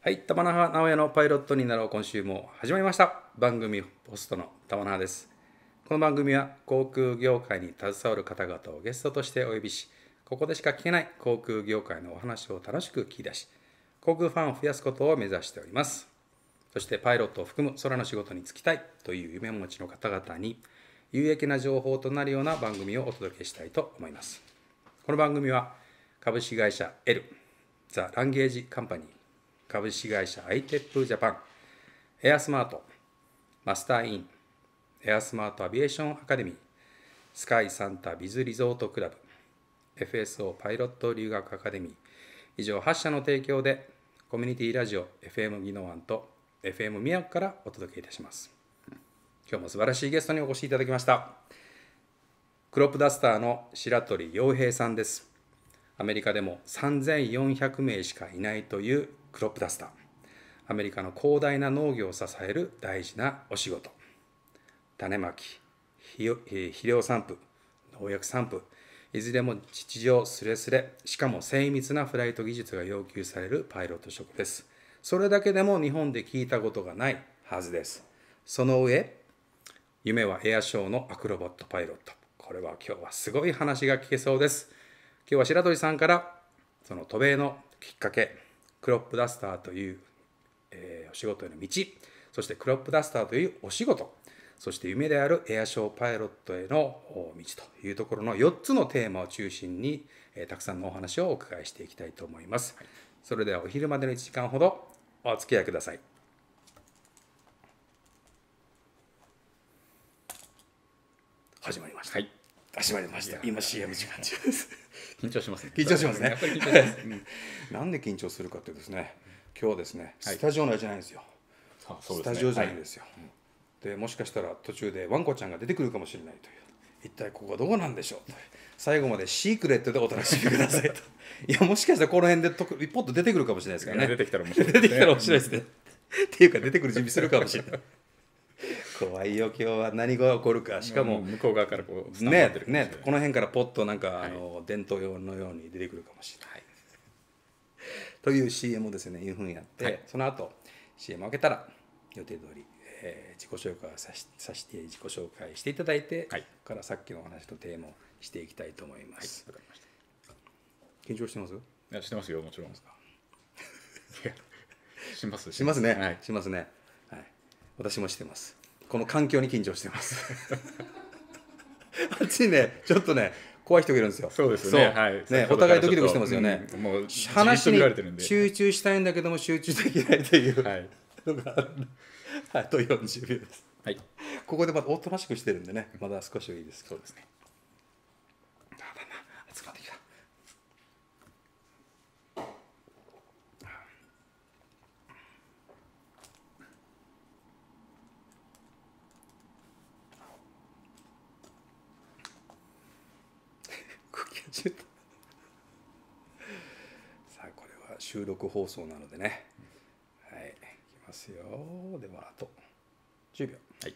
はい、玉那覇直哉のパイロットになろう今週も始まりました番組ホストの玉那覇ですこの番組は航空業界に携わる方々をゲストとしてお呼びしここでしか聞けない航空業界のお話を楽しく聞き出し航空ファンを増やすことを目指しておりますそしてパイロットを含む空の仕事に就きたいという夢持ちの方々に有益な情報となるような番組をお届けしたいと思いますこの番組は株式会社 L ザ・ランゲージ・カンパニー株式会社 ITEP ジャパン、エアスマート、マスターイン、エアスマートアビエーションアカデミー、スカイサンタビズリゾートクラブ、FSO パイロット留学アカデミー、以上8社の提供で、コミュニティラジオ FM 技能案と FM 宮古からお届けいたします。今日も素晴らしいゲストにお越しいただきました。クロップダスターの白鳥洋平さんです。アメリカでも3400名しかいないというクロップダスターアメリカの広大な農業を支える大事なお仕事種まき肥料散布農薬散布いずれも地上すれすれしかも精密なフライト技術が要求されるパイロット職ですそれだけでも日本で聞いたことがないはずですその上夢はエアショーのアクロバットパイロットこれは今日はすごい話が聞けそうです今日は白鳥さんからその渡米のきっかけクロップダスターという、えお仕事への道そしてクロップダスターというお仕事そして夢であるエアショーパイロットへの道というところの4つのテーマを中心に、えたくさんのお話をお伺いしていきたいと思います。それではお昼までの1時間ほどお付き合いください。始まりました。はい、始まりました。今 CM 時間中です。緊張しますね。緊張しますね。やっぱり なんで緊張するかというとですね、今日はですね、スタジオのじゃないんですよ。スタジオじゃないんですよ。で、もしかしたら途中でワンコちゃんが出てくるかもしれないという。一体ここはどこなんでしょうと最後までシークレットでお楽しみくださいと いやもしかしたらこの辺でとポッと出てくるかもしれないですからね出てきたら面白いですね出てきたら面白いですねっていうか出てくる準備するかもしれない怖いよ今日は何が起こるかしかも向こう側からこうっねねこの辺からポッとなんか、はい、あの伝統用のように出てくるかもしれない、はい、という CM をですねいうふうにやって、はい、その後 CM 開けたら予定通り、えー、自己紹介さしさして自己紹介していただいて、はい、からさっきのお話とテーマをしていきたいと思います、はい、かりました緊張してますいやしてますよもちろんですかしますしますね、はい、しますねはい私もしてますこの環境に緊張してます あっちにねちょっとね怖い人がいるんですよ。そうですね。はい、ね、お互いドキドキしてますよね。うん、もう話に集中したいんだけども集中できないという、はい、のがある。はい、と40秒です。はい。ここでまたおとなしくしてるんでね、まだ少しはいいです。そうですね。っ たさあこれは収録放送なのでねはいいきますよではあと10秒はい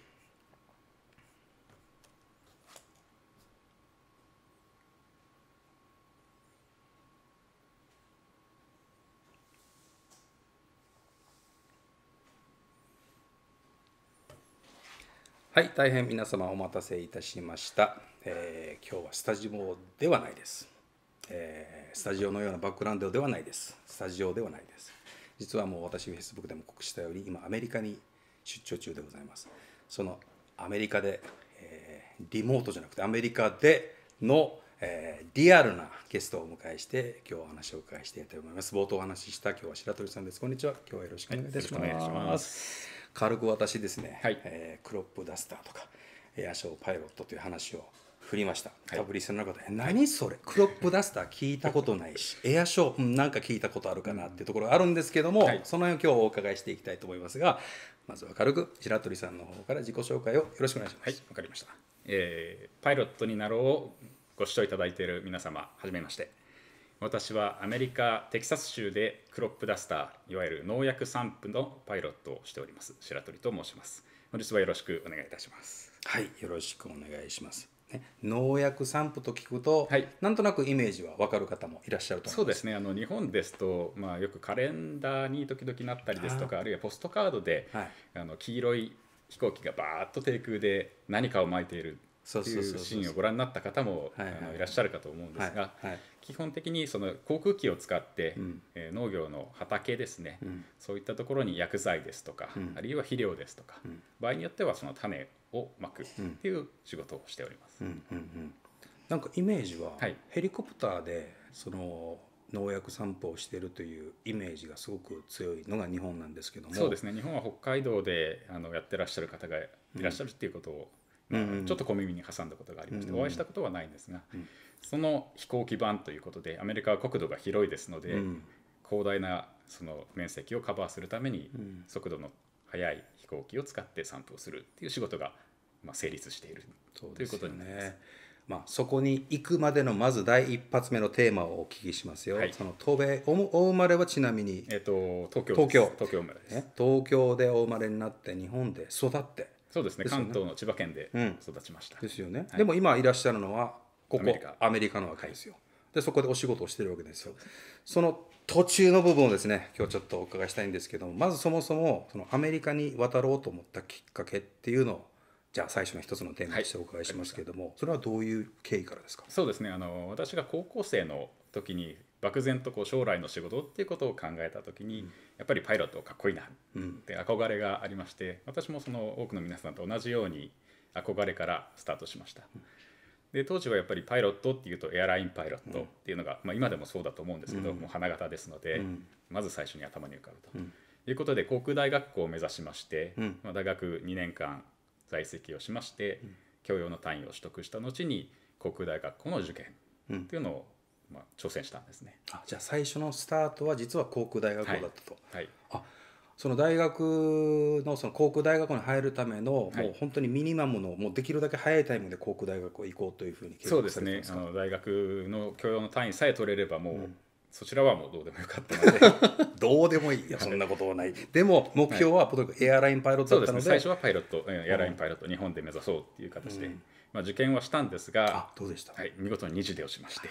はい、大変皆様お待たせいたしました。えー今日はスタジオではないです、えー、スタジオのようなバックグラウンドではないですスタジオではないです実はもう私フェ c e b o o でも告知したように今アメリカに出張中でございますそのアメリカで、えー、リモートじゃなくてアメリカでの、えー、リアルなゲストをお迎えして今日お話を伺いしてたいと思います冒頭お話しした今日は白鳥さんですこんにちは今日はよろしくお願いしますはい、ます軽く私ですね、はい、えー、クロップダスターとかエアショーパイロットという話を振りました、はい、多分リスナーの方「何それクロップダスター聞いたことないし エアショー、うん、なんか聞いたことあるかな」っていうところがあるんですけども、はい、その辺を今日お伺いしていきたいと思いますがまずは軽く白鳥さんの方から自己紹介をよろしくお願いします。はい、わかりました、えー、パイロットになろうをご視聴いただいている皆様はじめまして私はアメリカ・テキサス州でクロップダスターいわゆる農薬散布のパイロットをしております白鳥と申します本日はよろしくお願いいたしますはいよろしくお願いしますね、農薬散布と聞くと、はい、なんとなくイメージは分かる方もいらっしゃるとそうですねあの日本ですと、まあ、よくカレンダーに時々なったりですとかあるいはポストカードで、はい、あの黄色い飛行機がバーッと低空で何かをまいているっていうシーンをご覧になった方もいらっしゃるかと思うんですが、はいはい、基本的にその航空機を使って、うん、えー、農業の畑ですね、うん、そういったところに薬剤ですとか、うん、あるいは肥料ですとか、場合によってはその種を巻くっていう仕事をしております。うんうんうん、なんかイメージは、はい、ヘリコプターでその農薬散布をしているというイメージがすごく強いのが日本なんですけどもそうですね日本は北海道であのやってらっしゃる方がいらっしゃるっていうことを、うん、まあ、ちょっと小耳に挟んだことがありまして、うん、お会いしたことはないんですが、うん、その飛行機版ということでアメリカは国土が広いですので、広大なその面積をカバーするために速度の速い行機を使って散布をするっていう仕事が、まあ、成立しているということになります。まあ、そこに行くまでのまず第一発目のテーマをお聞きしますよ。はい、その渡米おお生まれはちなみに、えっと、東京東京東京生まれです、東京でお生まれになって日本で育ってそうですね、ね、関東の千葉県で育ちました、うん、ですよね、はい、でも今いらっしゃるのはここアメリカの若いですよでそこでお仕事をしてるわけですよその途中の部分をですね今日ちょっとお伺いしたいんですけどもまずそもそもそのアメリカに渡ろうと思ったきっかけっていうのをじゃあ最初の一つの点としてお伺いしますけれども、はい、それはどういう経緯からですかそうですねあの私が高校生の時に漠然とこう将来の仕事っていうことを考えた時に、うん、やっぱりパイロットかっこいいなって憧れがありまして、私もその多くの皆さんと同じように憧れからスタートしました。うんで当時はやっぱりパイロットっていうとエアラインパイロットっていうのが、うん、まあ、今でもそうだと思うんですけど、うん、もう花形ですので、うん、まず最初に頭に浮かぶと、ということで航空大学校を目指しまして、まあ、大学2年間在籍をしまして、教養の単位を取得した後に航空大学校の受験っていうのを、まあ、挑戦したんですね。あじゃあ最初のスタートは実は航空大学校だったと。はい、はい、あその大学のその航空大学に入るための、もう本当にミニマムのもうできるだけ早いタイムで航空大学を行こうというふうにそうですねあの大学の教養の単位さえ取れればもう、うん、そちらはもうどうでもよかったので どうでもいいよそんなことはないでも目標はとにかくエアラインパイロットだったので、ね、最初はパイロットエアラインパイロット、日本で目指そうっていう形で、うん、まあ、受験はしたんですがどうでした、はい、見事に2次で落ちまして、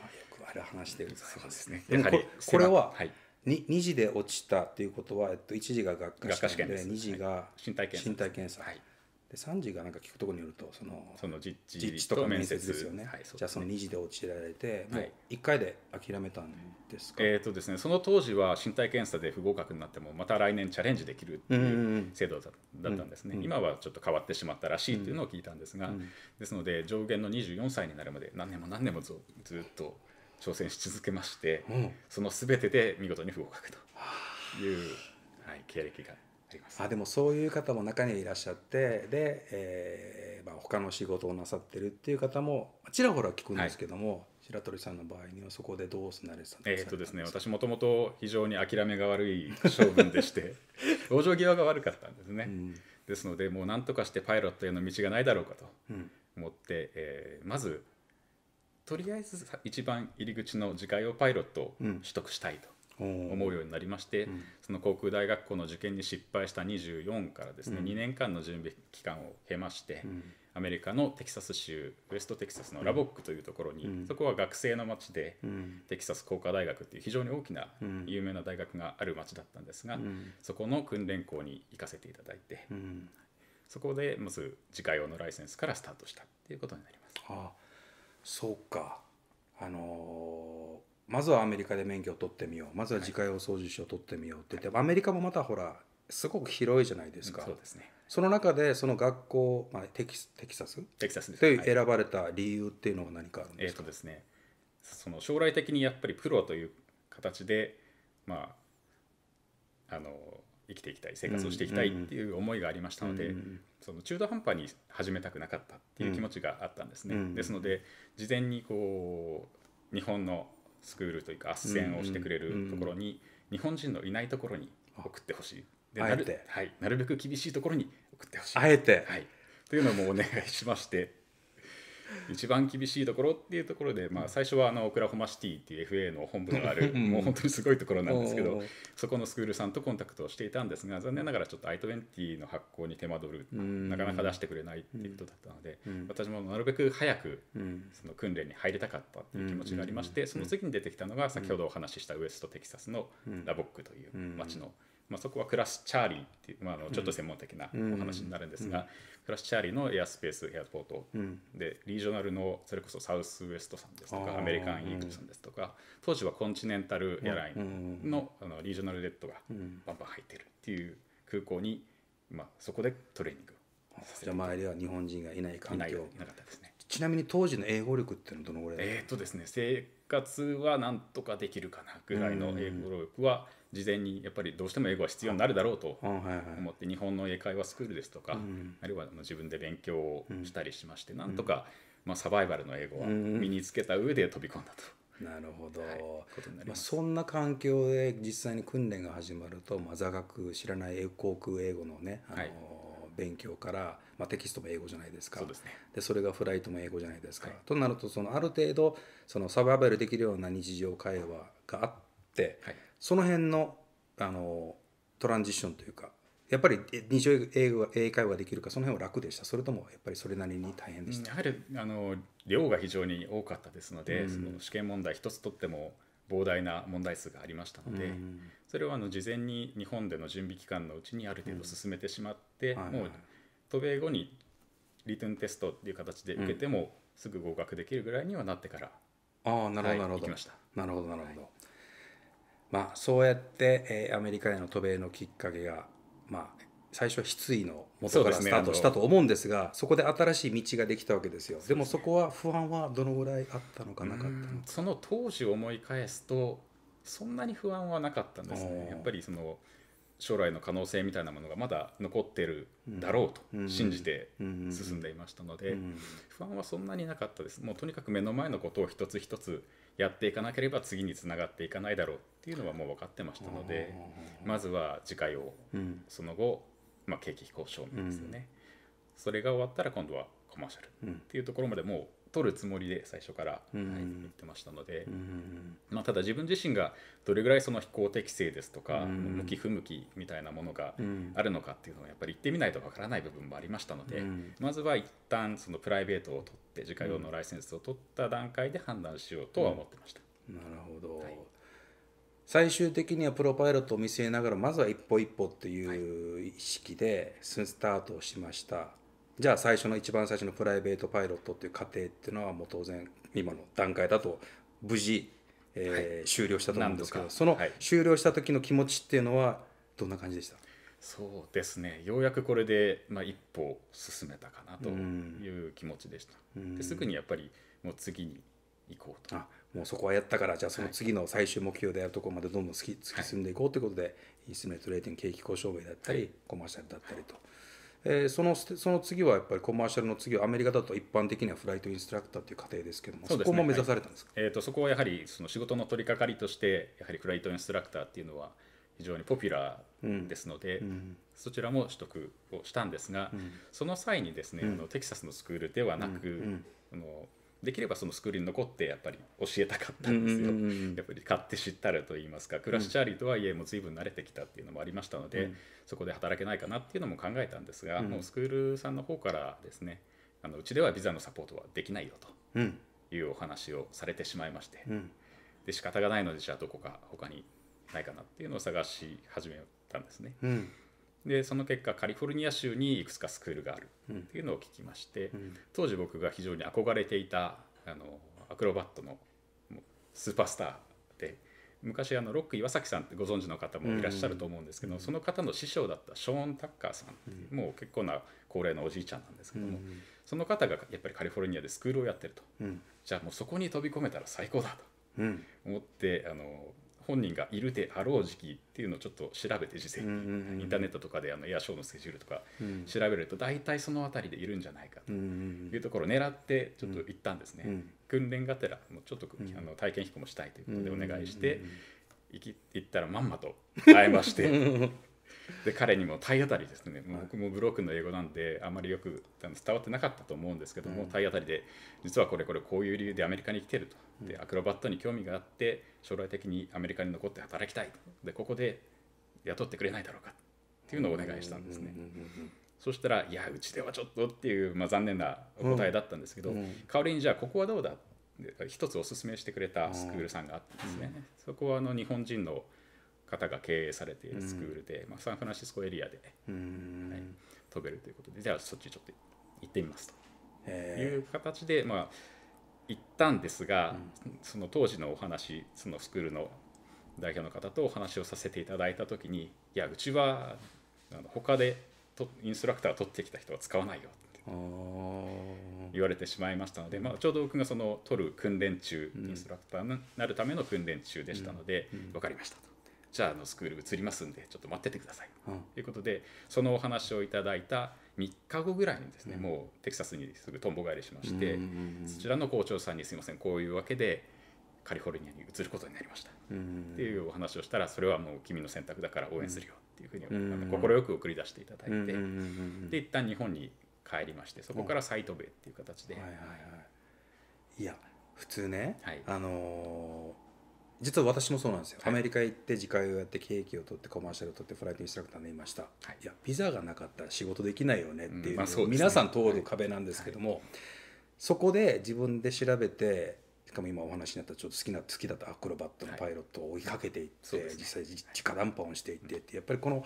まあ、よくある話でございますねやはりこれは、はい2次で落ちたっていうことは、えっと、1次が学科試験で験2次が身体検査,、検査で3次がなんか聞くところによるとそのその実地とか面接ですよね,、はい、じゃあその2次で落ちられて、もう1回で諦めたんですか、えーとですね、その当時は身体検査で不合格になってもまた来年チャレンジできるっていう制度だったんですね、今はちょっと変わってしまったらしいっていうのを聞いたんですが、ですので上限の24歳になるまで何年も何年もずっと。挑戦し続けまして、うん、そのすべてで見事に不合格という、はい、経歴がありますあでもそういう方も中にいらっしゃってで、えーまあ、他の仕事をなさってるっていう方もちらほら聞くんですけども、はい白鳥さんの場合にはそこでどうすなりさえっ、とですね私もともと非常に諦めが悪い性分でして往生 際が悪かったんですね、うん、ですのでもう何とかしてパイロットへの道がないだろうかと思って、うん、えー、まずとりあえず一番入り口の自家用パイロットを取得したいと思うようになりまして、うん、その航空大学校の受験に失敗した24からですね、うん、2年間の準備期間を経まして、うん、アメリカのテキサス州ウェストテキサスのラボックというところに、そこは学生の町で、テキサス工科大学っていう非常に大きな有名な大学がある町だったんですが、そこの訓練校に行かせていただいて、そこでまず自家用のライセンスからスタートしたっていうことになります。あそうかあのー、まずはアメリカで免許を取ってみようまずは自家用操縦士を取ってみようって言って、はい、アメリカもまたほらすごく広いじゃないですか、うん、そうですねその中でその学校、まあ、テキテキサステキサスで選ばれた理由っていうのは何かあるんですか、はい、えーとですね、その将来的にやっぱりプロという形で、まあ、あの生きていきたい生活をしていきたいっていう思いがありましたので、うんうん、その中途半端に始めたくなかったっていう気持ちがあったんですね。うんうん、ですので事前にこう日本のスクールというか斡旋をしてくれるところに、日本人のいないところに送ってほしいでなる,、はい、なるべく厳しいところに送ってほしい。あえて、はい、というのもお願いしまして一番厳しいところっていうところで、まあ、最初はあのオクラホマシティっていう FA の本部がある、もう本当にすごいところなんですけどそこのスクールさんとコンタクトをしていたんですが残念ながらちょっと I20 の発行に手間取るなかなか出してくれないっていうことだったので、私もなるべく早くその訓練に入りたかったっていう気持ちがありまして、その次に出てきたのが先ほどお話ししたウエストテキサスのラボックという町の。うんまあ、そこはクラスチャーリーっていう、まあ、あのちょっと専門的なお話になるんですが、うんうん、クラスチャーリーのエアスペースエアポート、うん、でリージョナルのそれこそサウスウエストさんですとかアメリカンイーグルさんですとか当時はコンチネンタルエアラインの,、あのリージョナルレッドがバンバン入ってるっていう空港に、まあ、そこでトレーニングじゃあ周りは日本人がいない環境いなかったですねちなみに当時の英語力ってのどのぐらいえっ、ー、とですね生活はなんとかできるかなぐらいの英語力は、うんうん事前にやっぱりどうしても英語は必要になるだろうと思って日本の英会話スクールですとか、あるいは自分で勉強をしたりしまして、なんとか、まあサバイバルの英語は身につけた上で飛び込んだと。なるほど、はいま、まあ、そんな環境で実際に訓練が始まると、まあ、座学知らない英航空英語のね、あのーはい、勉強から、まあ、テキストも英語じゃないですかそうで、す、ね、でそれがフライトも英語じゃないですか、はい、となるとそのある程度そのサバイバルできるような日常会話があって、はい、その辺のあのトランジッションというかやっぱり認証英語英会話ができるかその辺は楽でしたそれともやっぱりそれなりに大変でした、やはりあの量が非常に多かったですので、うん、その試験問題一つとっても膨大な問題数がありましたので、うん、それをあの事前に日本での準備期間のうちにある程度進めてしまって、うん、もう渡米後にリトゥンテストっていう形で受けてもすぐ合格できるぐらいにはなってから、ああなるほどなるほど、はい、なるほどなるほど、はい、まあ、そうやって、えー、アメリカへの渡米のきっかけが、まあ、最初は失意のもとからスタートしたと思うんですがそこで新しい道ができたわけですよでもそこは不安はどのぐらいあったのかなかったのかその当時思い返すとそんなに不安はなかったんですねやっぱりその将来の可能性みたいなものがまだ残ってるだろうと信じて進んでいましたので不安はそんなになかったですもうとにかく目の前のことを一つ一つやっていかなければ次につながっていかないだろうっていうのはもう分かってましたのでまずは次回を、うん、その後、まあ、景気飛行証明ですよね、うん、それが終わったら今度はコマーシャルっていうところまでもう取るつもりで最初から、はい、言ってましたので、まあ、ただ自分自身がどれぐらいその飛行適性ですとか、向き不向きみたいなものがあるのかっていうのはやっぱり行ってみないとわからない部分もありましたので、まずは一旦そのプライベートを取って自家用のライセンスを取った段階で判断しようとは思ってました。なるほど、はい、最終的にはプロパイロットを見据えながらまずは一歩一歩っていう意識でスタートをしました。じゃあ最初の一番最初のプライベートパイロットっていう過程っていうのはもう当然今の段階だと無事、えー終了したと思うんですけど、その終了した時の気持ちっていうのはどんな感じでした、はい、そうですねようやくこれで、まあ、一歩進めたかなという気持ちでした。ですぐにやっぱりもう次に行こうともうそこはやったからじゃあその次の最終目標であるところまでどんどん突き突き進んでいこうということで、はい、インスメントレーティング景気交渉名だったり、はい、コマーシャルだったりと。えー、そのその次はやっぱりコマーシャルの次はアメリカだと一般的にはフライトインストラクターという過程ですけどもそ、ね,、こも目指されたんですか、はい、えーと、そこはやはりその仕事の取り掛かりとしてやはりフライトインストラクターっていうのは非常にポピュラーですので、うん、そちらも取得をしたんですが、うん、その際にですね、うん、あのテキサスのスクールではなく、あのできればそのスクールに残ってやっぱり教えたかったんですよ、うんうんうん、やっぱり買って知ったらといいますか暮らしチャーリーとはいえもう随分慣れてきたっていうのもありましたので、うん、そこで働けないかなっていうのも考えたんですが、うん、もうスクールさんの方からですねあのうちではビザのサポートはできないよというお話をされてしまいまして、うん、で仕方がないのでじゃあどこか他にないかなっていうのを探し始めたんですね。うんでその結果カリフォルニア州にいくつかスクールがあるっていうのを聞きまして、うん、当時僕が非常に憧れていたあのアクロバットのスーパースターで昔あのロック岩崎さんってご存知の方もいらっしゃると思うんですけど、うん、その方の師匠だったショーン・タッカーさん、うん、もう結構な高齢のおじいちゃんなんですけども、その方がやっぱりカリフォルニアでスクールをやってると、じゃあもうそこに飛び込めたら最高だと思ってあの本人がいるであろう時期っていうのをちょっと調べて事前に、インターネットとかであのエアショーのスケジュールとか調べると大体その辺りでいるんじゃないかというところを狙ってちょっと行ったんですね、訓練がてらもうちょっとあの体験飛行もしたいということでお願いして行き行ったらまんまと会えましてで彼にも体当たりですね、はい、僕もブロークの英語なんであまりよく伝わってなかったと思うんですけども、うん、体当たりで実はこれこれこういう理由でアメリカに来てるとでアクロバットに興味があって将来的にアメリカに残って働きたいでここで雇ってくれないだろうかっていうのをお願いしたんですね。そしたら「いやうちではちょっと」っていう、まあ、残念なお答えだったんですけど、うん、代わりにじゃあここはどうだ一つおすすめしてくれたスクールさんがあってですね、うん、そこはあの日本人の方が経営されているスクールで、うん、まあ、サンフランシスコエリアで、はい、飛べるということでじゃあそっちちょっと行ってみますという形で、まあ、行ったんですが、うん、その当時のお話そのスクールの代表の方とお話をさせていただいた時に「いやうちは他でインストラクターを取ってきた人は使わないよ」って言われてしまいましたので、まあ、ちょうど僕がその取る訓練中、インストラクターになるための訓練中でしたので、うんうん、分かりましたと。じゃああのスクール移りますんでちょっと待っててください、ということでそのお話をいただいた3日後ぐらいにですね、もうテキサスにすぐとんぼ返りしまして、そちらの校長さんにすいませんこういうわけでカリフォルニアに移ることになりました、っていうお話をしたらそれはもう君の選択だから応援するよっていうふうに快、く送り出していただいて、うんうんで一旦日本に帰りましてそこからサイトベイっていう形で。はいはいはい、いや普通ね、はい、あの実は私もそうなんですよ、はい、アメリカ行って自家をやってケーキを取ってコマーシャルを取ってフライトインストラクターにいました、はい、いやピザがなかったら仕事できないよねっていう,、う皆さん通る壁なんですけども、そはい、そこで自分で調べてしかも今お話になったちょっと好きな好きだったアクロバットのパイロットを追いかけていって、はいね、実際直談判をしていってってやっぱりこの。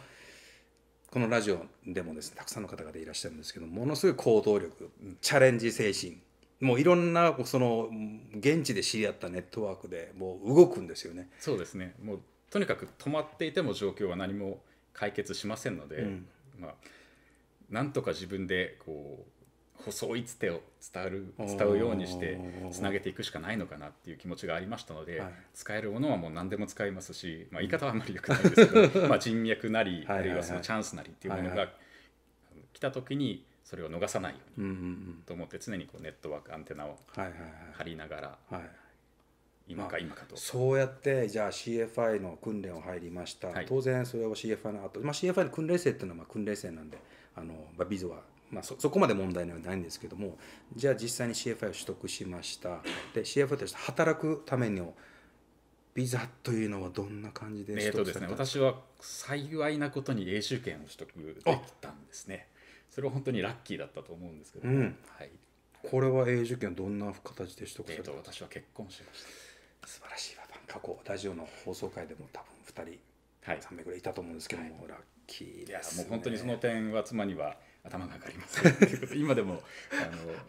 このラジオでもですねたくさんの方々いらっしゃるんですけどものすごい行動力チャレンジ精神もういろんなその現地で知り合ったネットワークでもう動くんですよね。そうですねもうとにかく止まっていても状況は何も解決しませんので、うん、まあ、なんとか自分でこう細いつてを伝る伝うようにしてつなげていくしかないのかなっていう気持ちがありましたので、はい、使えるものはもう何でも使いますし、まあ、言い方はあんまりよくないですけど、まあ人脈なりあるいはそのチャンスなりっていうものが来た時にそれを逃さないようにと思って常にこうネットワークアンテナを張りながら今か今かと、そうやってじゃあ CFI の訓練を入りました、はい、当然それは CFI の後、まあ CFI の訓練生っていうのはまあ訓練生なんであの、まあ、ビズはまあそ、そこまで問題ではないんですけどもじゃあ実際に CFI を取得しましたで CFI として働くためのビザというのはどんな感じでえとですね、私は幸いなことに永住権を取得できたんですね。それは本当にラッキーだったと思うんですけど、うん、はい、これは永受験どんな形でし得さた、えー、私は結婚しました素晴らしいパ過去ラジオの放送回でも多分2人、はい、3名ぐらいいたと思うんですけども、はい、ラッキーです、ね、もう本当にその点は妻には頭が上がります今でも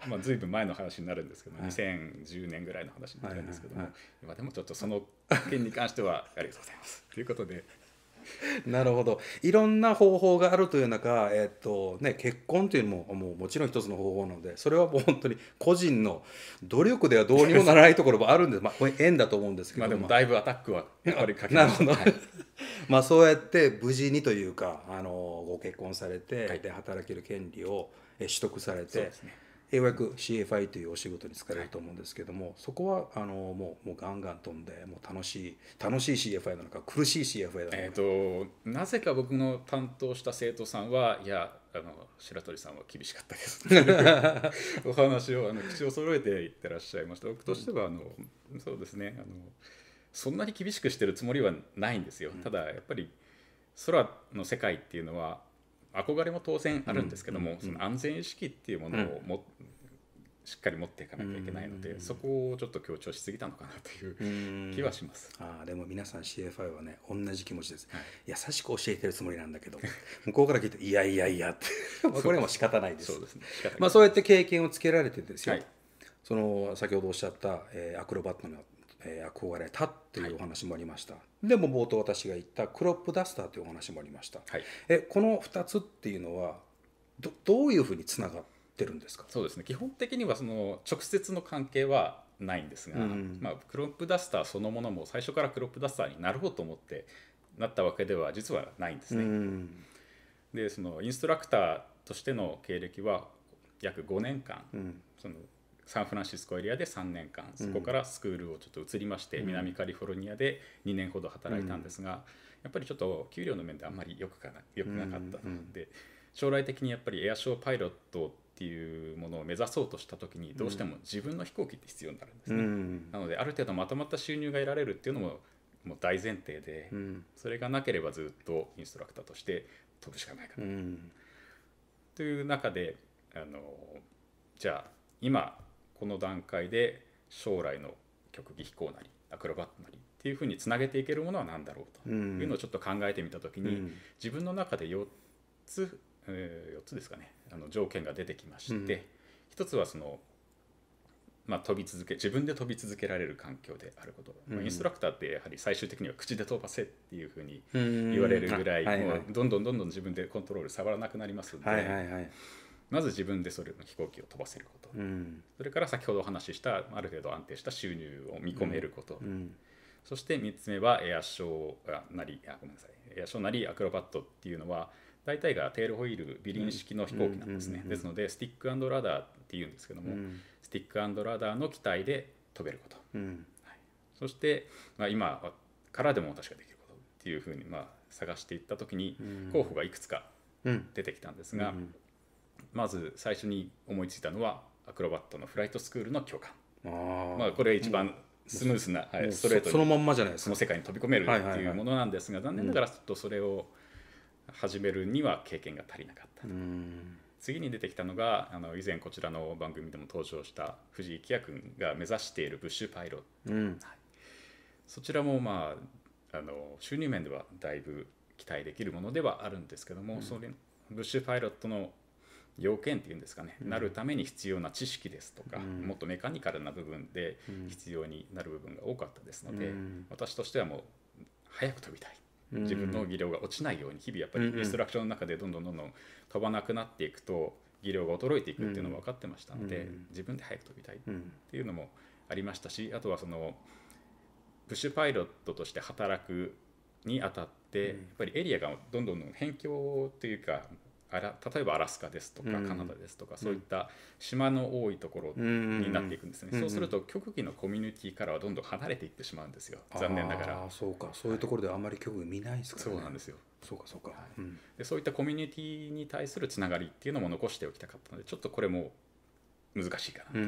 あの、まあ、随分前の話になるんですけど、はい、2010年ぐらいの話になるんですけども、今でもちょっとその件に関してはありがとうございますということで なるほどいろんな方法があるという中、えっとね、結婚というのももうもちろん一つの方法なのでそれはもう本当に個人の努力ではどうにもならないところもあるんでまあこれ縁だと思うんですけど、まあ、でもだいぶアタックはやっぱりかけま まあそうやって無事にというかあのご結婚されて、はい、で働ける権利を取得されて。そうですねようやく CFI というお仕事に就かれると思うんですけども、はい、そこはあのもうもうガンガン飛んでもう楽しい楽しい CFI なのか苦しい CFI なのか、えーと、なぜか僕の担当した生徒さんはいやあの白鳥さんは厳しかったです お話をあの口を揃えて言ってらっしゃいました僕としてはあのそうですねあのそんなに厳しくしてるつもりはないんですよ、うん、ただやっぱり空の世界っていうのは憧れも当然あるんですけども、その安全意識っていうものをも、しっかり持っていかなきゃいけないので、そこをちょっと強調しすぎたのかなという気はします。あでも皆さん CFI はね同じ気持ちです、はい、優しく教えてるつもりなんだけど 向こうから聞いていやいやいやって これも仕方ないです。そうですね。まあそうやって経験をつけられてですよ。はい、その先ほどおっしゃった、えー、アクロバットのえー、憧れたっていうお話もありました、はい、でも冒頭私が言ったクロップダスターというお話もありました、はい、えこの2つっていうのはどどういうふうにつながってるんですかそうですね基本的にはその直接の関係はないんですが、うん、まあ、クロップダスターそのものも最初からクロップダスターになろうと思ってなったわけでは実はないんですね。うん、でそのインストラクターとしての経歴は約5年間、うん、そのサンフランシスコエリアで3年間そこからスクールをちょっと移りまして、南カリフォルニアで2年ほど働いたんですが、やっぱりちょっと給料の面であんまりよくかなよくなかったので、将来的にやっぱりエアショーパイロットっていうものを目指そうとした時にどうしても自分の飛行機って必要になるんですね。なのである程度まとまった収入が得られるっていうのももう大前提で、それがなければずっとインストラクターとして飛ぶしかないかな、という中であのじゃあ今この段階で将来の曲技飛行なりアクロバットなりっていうふうにつなげていけるものは何だろうというのをちょっと考えてみた時に、うん、自分の中で4つ、えー、4つですかねあの条件が出てきまして、うん、1つはその、まあ、飛び続け自分で飛び続けられる環境であること、うん、インストラクターってやはり最終的には口で飛ばせっていうふうに言われるぐらい、もうどんどんどんどん自分でコントロール触らなくなりますので。はいはいはいまず自分でそれの飛行機を飛ばせること、うん、それから先ほどお話ししたある程度安定した収入を見込めること、うん、そして3つ目はエアショーなりあごめんなさいエアショーなりアクロバットっていうのは大体がテールホイールビリン式の飛行機なんですね、ですのでスティックラダーっていうんですけども、うん、スティックラダーの機体で飛べること、はい、そして、まあ、今からでも私ができることっていうふうに、まあ、探していった時に候補がいくつか出てきたんですが、まず最初に思いついたのはアクロバットのフライトスクールの教官あ、まあ、これ一番スムーズな、はい、ストレートにそのまんまじゃないですその世界に飛び込めるっていうものなんですが、残念ながらちょっとそれを始めるには経験が足りなかった、うん、次に出てきたのがあの以前こちらの番組でも登場した藤井也君が目指しているブッシュパイロット、うんはい、そちらもまああの収入面ではだいぶ期待できるものではあるんですけども、うん、それブッシュパイロットの要件っていうんですかね、うん、なるために必要な知識ですとか、うん、もっとメカニカルな部分で必要になる部分が多かったですので、うん、私としてはもう早く飛びたい自分の技量が落ちないように日々やっぱりインストラクションの中でどんどんどんどん飛ばなくなっていくと技量が衰えていくっていうのも分かってましたので、自分で早く飛びたいっていうのもありましたしあとはそのプッシュパイロットとして働くにあたって、やっぱりエリアがどんどん変境というかあら例えばアラスカですとかカナダですとか、そういった島の多いところになっていくんですね、そうすると極右のコミュニティからはどんどん離れていってしまうんですよ残念ながらそうかそういうところではあんまり極右見ないですから、ねそうなんですよそうかそうか、はいうん、でそういったコミュニティに対するつながりっていうのも残しておきたかったのでちょっとこれも難しいかなと、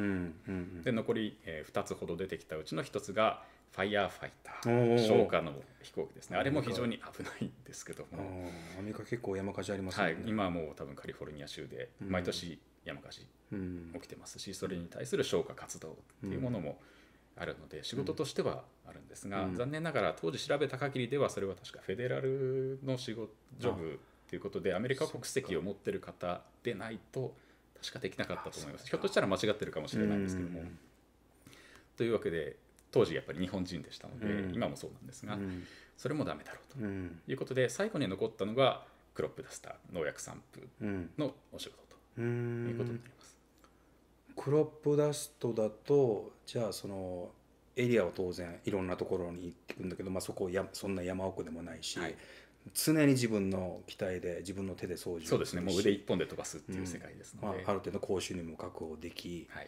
で残り、えー、2つほど出てきたうちの1つがファイヤーファイター消火の飛行機ですねあれも非常に危ないんですけどもアメリカ結構山火事ありますね、はい、今はもう多分カリフォルニア州で毎年山火事起きてますし、うん、それに対する消火活動っていうものもあるので、仕事としてはあるんですが、うん、残念ながら当時調べた限りではそれは確かフェデラルの仕事ジョブということでアメリカ国籍を持ってる方でないと確かできなかったと思いますひょっとしたら間違ってるかもしれないんですけども。というわけで当時やっぱり日本人でしたので、うん、今もそうなんですが、うん、それもダメだろうと、うん、いうことで最後に残ったのがクロップダスター農薬散布のお仕事ということになります。クロップダストだとじゃあそのエリアは当然いろんなところに行くんだけど、まあ、そこやそんな山奥でもないし、はい、常に自分の機体で自分の手で掃除そうですねもう腕一本で飛ばすっていう世界ですので、うんまあ、ある程度高収入も確保でき、はい、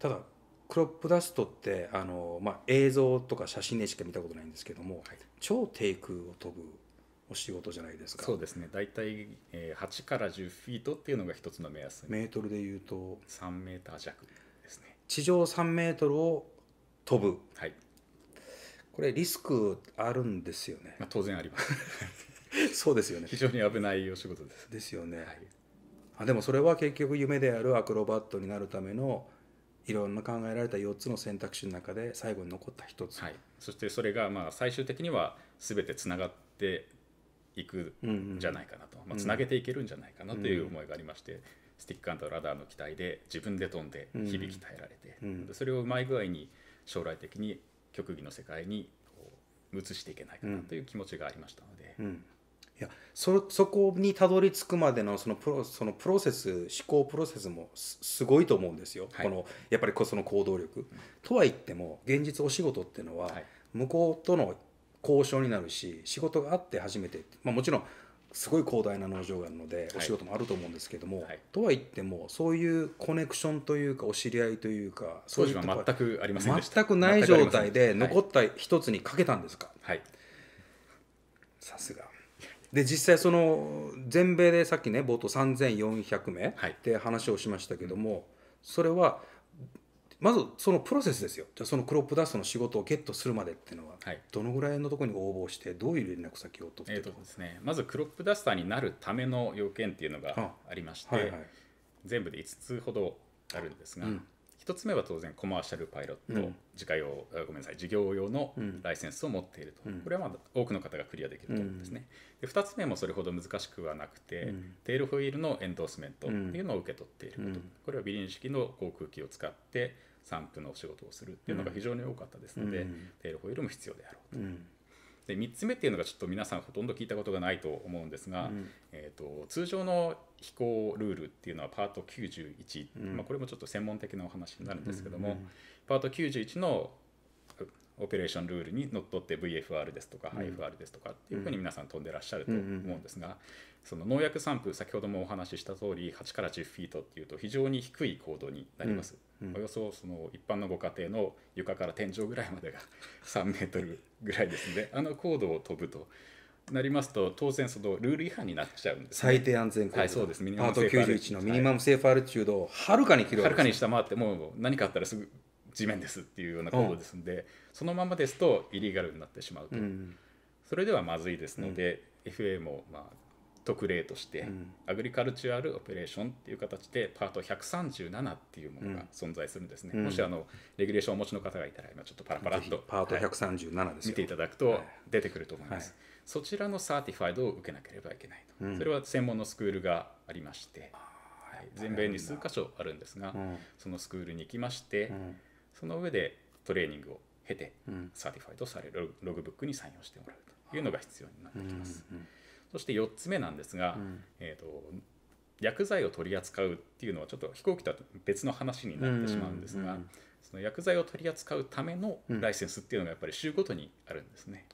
ただクロップダストってあの、まあ、映像とか写真でしか見たことないんですけども、はい、超低空を飛ぶお仕事じゃないですかそうですね大体、え8から10フィートっていうのが一つの目安メートルでいうと3メーター弱ですね地上3メートルを飛ぶはいこれリスクあるんですよね、まあ、当然あります そうですよね非常に危ないお仕事ですですよね、はい、あでもそれは結局夢であるアクロバットになるためのいろんな考えられた4つの選択肢の中で最後に残った1つ、はい、そしてそれがまあ最終的には全てつながっていくんじゃないかなと、うんうん、まあ、つなげていけるんじゃないかなという思いがありまして、うん、スティックアンドラダーの機体で自分で飛んで日々鍛えられて、うんうん、それをうまい具合に将来的に極技の世界に移していけないかなという気持ちがありましたので、うんいやそこにたどり着くまでのそのプロそのプロセス思考プロセスもすごいと思うんですよ、はい、このやっぱりその行動力。うん、とは言っても現実お仕事っていうのは、向こうとの交渉になるし仕事があって初めて、まあ、もちろんすごい広大な農場があるので、お仕事もあると思うんですけども、とは言ってもそういうコネクションというかお知り合いというかそういうは全くありません全くない状態で残った一つにかけたんですか。はいさすがで実際その全米でさっきね冒頭3400名って話をしましたけども、はい、それはまずそのプロセスですよじゃあそのクロップダストの仕事をゲットするまでっていうのは、はい、どのぐらいのところに応募してどういう連絡先を取ってえとですね、まずクロップダスターになるための要件っていうのがありまして、はいはい、全部で5つほどあるんですが、1つ目は当然コマーシャルパイロット、自家用ごめんなさい事業用のライセンスを持っていると、これはまだ多くの方がクリアできると思うんですね、で2つ目もそれほど難しくはなくて、テールホイールのエンドースメントっていうのを受け取っていること、これはビリン式の航空機を使って散布のお仕事をするっていうのが非常に多かったですので、テールホイールも必要であろうと。で3つ目っていうのがちょっと皆さんほとんど聞いたことがないと思うんですが、えー、と通常の飛行ルールっていうのはパート91、うん、まあ、これもちょっと専門的なお話になるんですけども、うんうん、パート91のオペレーションルールにのっとって VFR ですとか IFR ですとかっていうふうに皆さん飛んでらっしゃると思うんですがその農薬散布先ほどもお話しした通り8から10フィートっていうと非常に低い高度になります、およそその一般のご家庭の床から天井ぐらいまでが3メートルぐらいですのであの高度を飛ぶとなりますと当然そのルール違反になっちゃうんです、ね、最低安全行動、はい、そうですミニマムパート91のミニマムセーフアルチュードをはるかに切るはるかに下回ってもう何かあったらすぐ地面ですっていうようなことですんで、うん、そのままですとイリーガルになってしまうと、うん、それではまずいですので、うん、FA もまあ特例として、うん、アグリカルチュアル・オペレーションという形でパート137っていうものが存在するんですね、うん、もしあのレギュレーションをお持ちの方がいたら今ちょっとパラパラっとパート137、はい、見ていただくと出てくると思います、はい、そちらのサーティファイドを受けなければいけないと、うん、それは専門のスクールがありまして、はい、全米に数箇所あるんですが、そのスクールに行きまして、その上でトレーニングを経てサーティファイドされるログブックにサインをしてもらうというのが必要になってきます、うんうんそして4つ目なんですが、うん、えーと、薬剤を取り扱うっていうのはちょっと飛行機とは別の話になってしまうんですが、うんうんうん、その薬剤を取り扱うためのライセンスっていうのがやっぱり州ごとにあるんですね。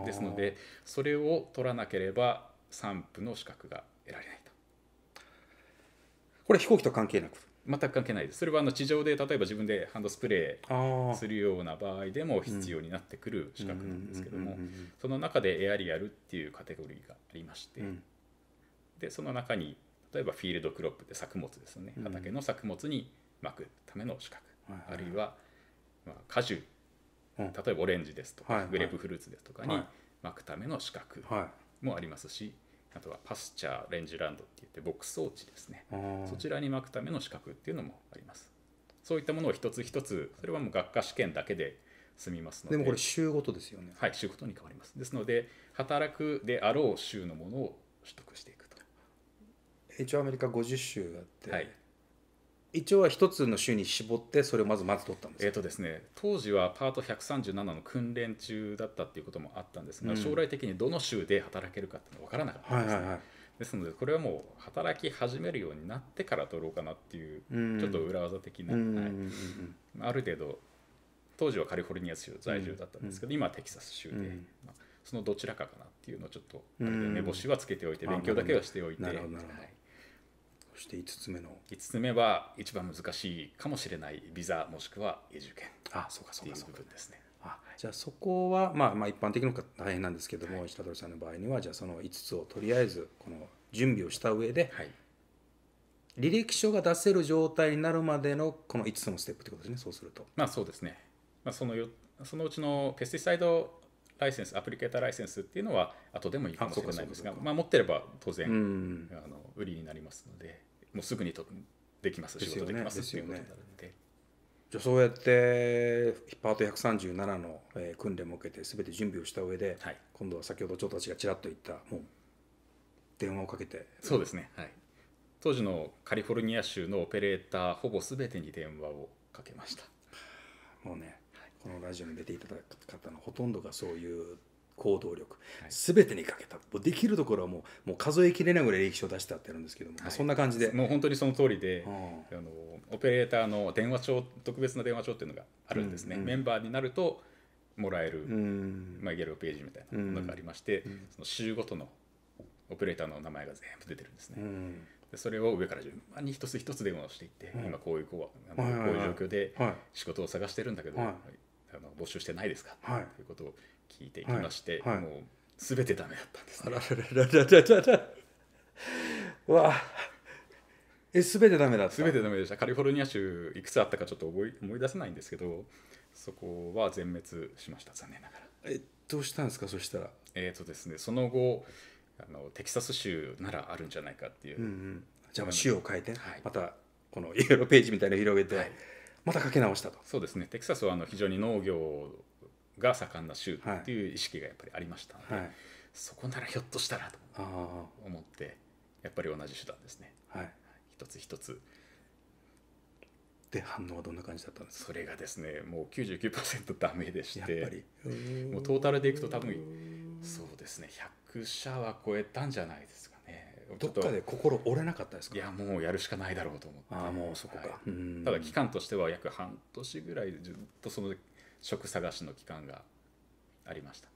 うん、ですのでそれを取らなければ散布の資格が得られないと。これ飛行機と関係なく全く関係ないですそれはあの地上で例えば自分でハンドスプレーするような場合でも必要になってくる資格なんですけどもその中でエアリアルっていうカテゴリーがありまして、うん、でその中に例えばフィールドクロップって作物ですね畑の作物にまくための資格、うん、あるいは、まあ、果樹例えばオレンジですとか、グレープフルーツですとかにまくための資格もありますし、はいはいあとはパスチャーレンジランドっていって牧草地ですねそちらにまくための資格っていうのもありますそういったものを一つ一つそれはもう学科試験だけで済みますのででもこれ週ごとですよねはい週ごとに変わりますですので働くであろう週のものを取得していくと一応アメリカ50州あって、はい、一応は一つの州に絞ってそれをまずまず取ったんですえーとですね、当時はパート137の訓練中だったっていうこともあったんですが、うん将来的にどの州で働けるかっていうのは分からなかったんですね、いですのでこれはもう働き始めるようになってから取ろうかなっていう、ちょっと裏技的な、うんうんうはいんある程度当時はカリフォルニア州在住だったんですけど、今はテキサス州で、うんまあそのどちらかかなっていうのをちょっと目星はつけておいて、うん勉強だけはしておいて、なるほどなるほどはいして5つ目の5つ目は一番難しいかもしれないビザもしくは永住権あそうかそうかそうかですねあじゃあそこは、まあ、まあ一般的の方大変なんですけども、はい、下取さんの場合にはじゃあその5つをとりあえずこの準備をした上で、はい、履歴書が出せる状態になるまでのこの5つのステップということですねそうするとまあそうですね、まあ、そのよそのうちのペスティサイドライセンスアプリケーターライセンスっていうのは後でもいいかもしれないですが、まあ、持ってれば当然、あの売りになりますのでもうすぐにとできます、仕事できますっていうことになるんで。じゃそうやってパート137の、えー、訓練も受けて全て準備をした上で、はい、今度は先ほど長たちがちらっと言ったもう電話をかけてそうですね、はい、当時のカリフォルニア州のオペレーターほぼ全てに電話をかけましたもうね、はい、このラジオに出ていただく方のほとんどがそういう行動力、す、べ、てにかけた、できるところはもうもう数えきれないぐらい歴史を出したってやるんですけども、はい、そんな感じで。もう本当にその通りで、あのオペレーターの電話帳、特別な電話帳っていうのがあるんですね。うんうん、メンバーになるともらえる、うん、まあ、ゲページみたいなものがありまして、うん、その週ごとのオペレーターの名前が全部出てるんですね。うんでそれを上から順番に一つ一つ電話をしていって、うん、今こういう子はこういう状況で仕事を探してるんだけど、はい、あの募集してないですか、はい、ということを聞いていきまして、はいはい、もう全てダメだったんです、ね、あらららららららわあえ全てダメだ全てダメでしたカリフォルニア州いくつあったかちょっと思い思い出せないんですけどそこは全滅しました残念ながらえどうしたんですかそしたらえっ、ー、とですねその後あのテキサス州ならあるんじゃないかっていう、うんうん、じゃあ州を変えて、はい、またこのイエローページみたいなの広げて、はい、またかけ直したとそうですねテキサスはあの非常に農業が盛んな州っていう意識がやっぱりありましたので、はい、そこならひょっとしたらと思ってやっぱり同じ手段ですね、はい、一つ一つで反応はどんな感じだったんですそれがですねもう99%ダメでしてやっぱりもうトータルでいくと多分そうですね100社は超えたんじゃないですかねどっかで心折れなかったですかいやもうやるしかないだろうと思ってあもうそこか、はい、ただ期間としては約半年ぐらいずっとその職探しの期間がありました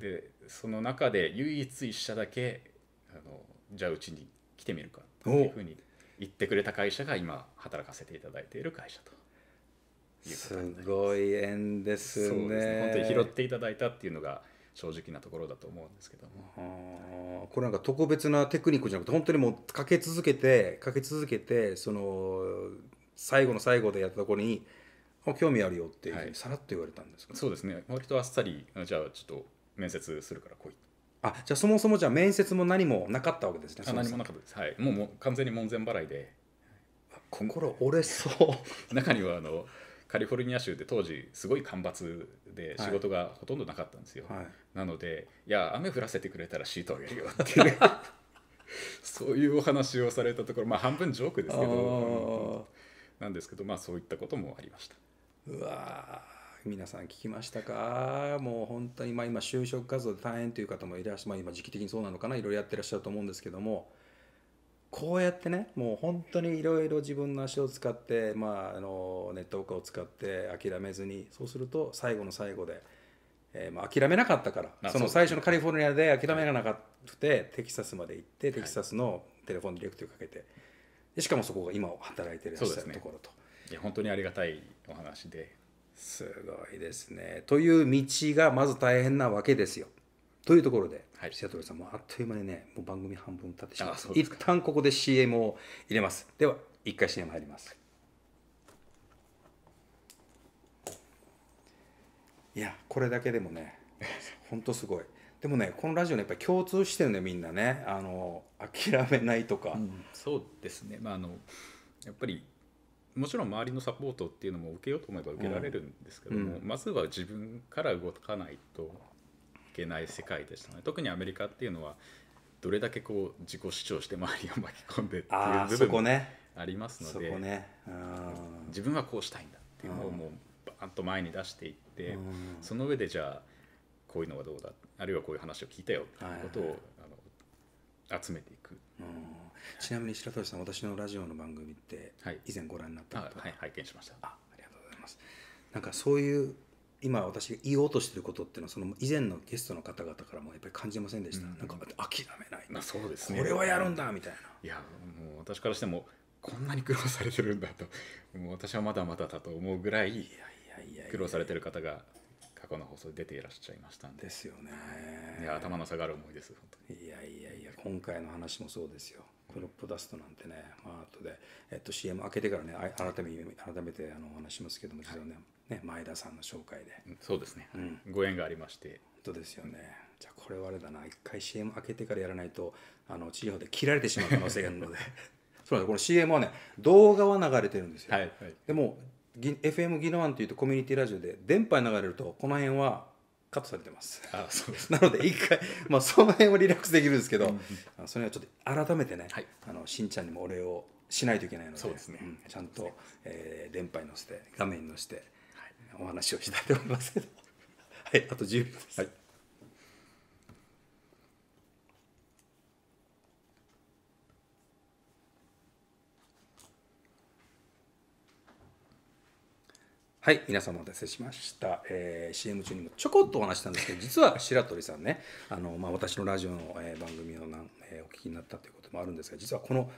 でその中で唯一一社だけあのじゃあうちに来てみるかというふうに言ってくれた会社が今働かせていただいている会社とす。すごい縁ですねですね本当に拾っていただいたっていうのが正直なところだと思うんですけどもこれなんか特別なテクニックじゃなくて本当にもうかけ続けてかけ続けてその最後の最後でやったところに興味あるよってうさらっと言われたんですか、ね、そうですね割とあっさりじゃあちょっと面接するから来いあじゃあそもそもじゃあ面接も何もなかったわけですね何もなかったですはいもうもう完全に門前払いで心折れそう 中にはあのカリフォルニア州って当時すごい干ばつで仕事がほとんどなかったんですよ、はい、なのでいや雨降らせてくれたらシートあげるよっていう そういうお話をされたところまあ半分ジョークですけどなんですけどまあそういったこともありましたうわ皆さん聞きましたかもう本当にまあ今就職活動で大変という方もいらっしゃる、まあ、今時期的にそうなのかないろいろやってらっしゃると思うんですけどもこうやってねもう本当にいろいろ自分の足を使って、まあ、あのネットワーカーを使って諦めずにそうすると最後の最後で、えー、まあ諦めなかったからその最初のカリフォルニアで諦めがなくて、はい、テキサスまで行ってテキサスのテレフォンディレクトをかけてしかもそこが今働いてらっしゃるところと。いや本当にありがたいお話ですごいですね。という道がまず大変なわけですよ。というところで、はい、シアトルさんもあっという間にねもう番組半分経ってしまう一旦ここで CM を入れますでは一回 CM 入ります、いやこれだけでもね本当 すごいでもねこのラジオねやっぱり共通してるねみんなねあの諦めないとか、うん、そうですねまああのやっぱりもちろん周りのサポートっていうのも受けようと思えば受けられるんですけども、うん、まずは自分から動かないといけない世界でしたね特にアメリカっていうのはどれだけこう自己主張して周りを巻き込んでっていう部分もありますので、ね自分はこうしたいんだっていうのをもうバーンと前に出していって、その上でじゃあこういうのはどうだあるいはこういう話を聞いたよっていうことを、はいはい、あの集めていく。ちなみに白鳥さん私のラジオの番組って以前ご覧になったことは、はい、拝見しましたあありがとうございますなんかそういう今私が言おうとしてることっていうのはその以前のゲストの方々からもやっぱり感じませんでした、うん、なんか諦めない、まあ、そうですねこれはやるんだみたいないやもう私からしてもこんなに苦労されてるんだともう私はまだまだだと思うぐらい苦労されてる方が過去の放送出ていらっしゃいましたんでですよねいや頭の下がる思いです本当にいやいやいや今回の話もそうですよクロップダストなんてね、まあ後で、えっと、CM 開けてからね改め改めてあのお話しますけども実はね,、ね前田さんの紹介でそうですね、うんご縁がありまして本当ですよねじゃあこれはあれだな一回 CM 開けてからやらないとあの地方で切られてしまう可能性があるので そうなんですこの CM はね動画は流れてるんですよ、はいはいでも FM ギノワンというとコミュニティラジオで電波に流れるとこの辺はカットされてますあそうですなので一回、まあ、その辺はリラックスできるんですけど、うんうん、それはちょっと改めてね、はい、あのしんちゃんにもお礼をしないといけないのでそうですね、うん、ちゃんと、えー、電波に乗せて画面に乗せて、はい、お話をしたいと思いますけどはいあと10分です。はいはい、皆様お待たせしました、えー、CM 中にもちょこっとお話したんですけど実は白鳥さんねあの、まあ、私のラジオの、えー、番組をなん、えー、お聞きになったということもあるんですが実はこの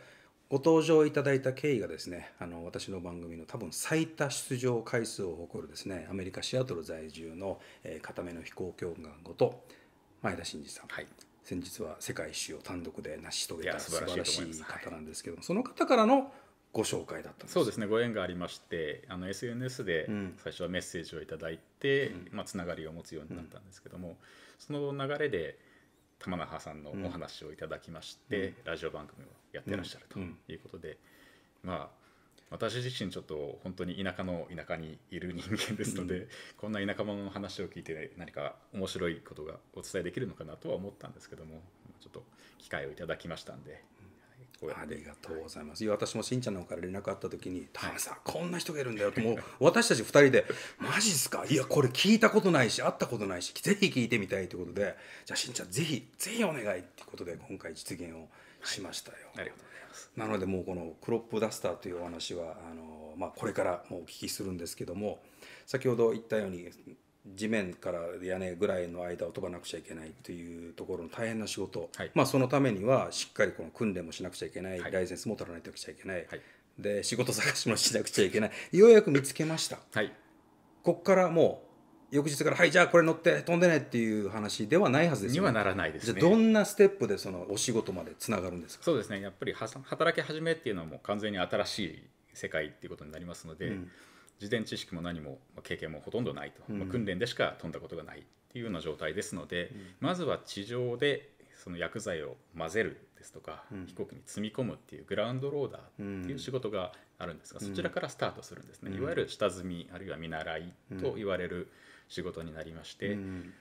ご登場いただいた経緯がですねあの私の番組の多分最多出場回数を誇るですねアメリカ・シアトル在住の、えー、片目の飛行教官ごと前田真二さん、はい、先日は世界一周を単独で成し遂げた素晴らしい方なんですけども、その方からのご紹介だったんですそうですねご縁がありましてあの SNS で最初はメッセージを頂いて、うん、まあ、つながりを持つようになったんですけども、うん、その流れで玉那覇さんのお話をいただきまして、ラジオ番組をやってらっしゃるということで、まあ私自身ちょっと本当に田舎の田舎にいる人間ですので、うん、こんな田舎者の話を聞いて何か面白いことがお伝えできるのかなとは思ったんですけどもちょっと機会をいただきましたんでありがとうございます、はい、私もしんちゃんの方から連絡あった時に「田辺さんこんな人がいるんだよ」ともう私たち2人で「マジっすかいやこれ聞いたことないし会ったことないしぜひ聞いてみたい」ということで「じゃあしんちゃんぜひぜひお願い」っていうことで今回実現をしましたよ。ありがとうございますなのでもうこのクロップダスターというお話はあの、まあ、これからもお聞きするんですけども先ほど言ったように地面から屋根ぐらいの間を飛ばなくちゃいけないというところの大変な仕事、はい、まあ、そのためにはしっかりこの訓練もしなくちゃいけない、はい、ライセンスも取らないときちゃいけない、はい、で仕事探しもしなくちゃいけないようやく見つけました、ここからもう翌日から「はいじゃあこれ乗って飛んでね」っていう話ではないはずです、ね、にはならないです、ね、じゃあどんなステップでそのお仕事までつながるんですかそうですねやっぱり働き始めっていうのはもう完全に新しい世界っていうことになりますので、うん事前知識も何も、経験もほとんどないと、ま訓練でしか飛んだことがないっていうような状態ですので、まずは地上でその薬剤を混ぜるですとか、飛行機に積み込むっていうグラウンドローダーっていう仕事があるんですが、そちらからスタートするんですね、いわゆる下積みあるいは見習いと言われる仕事になりまして、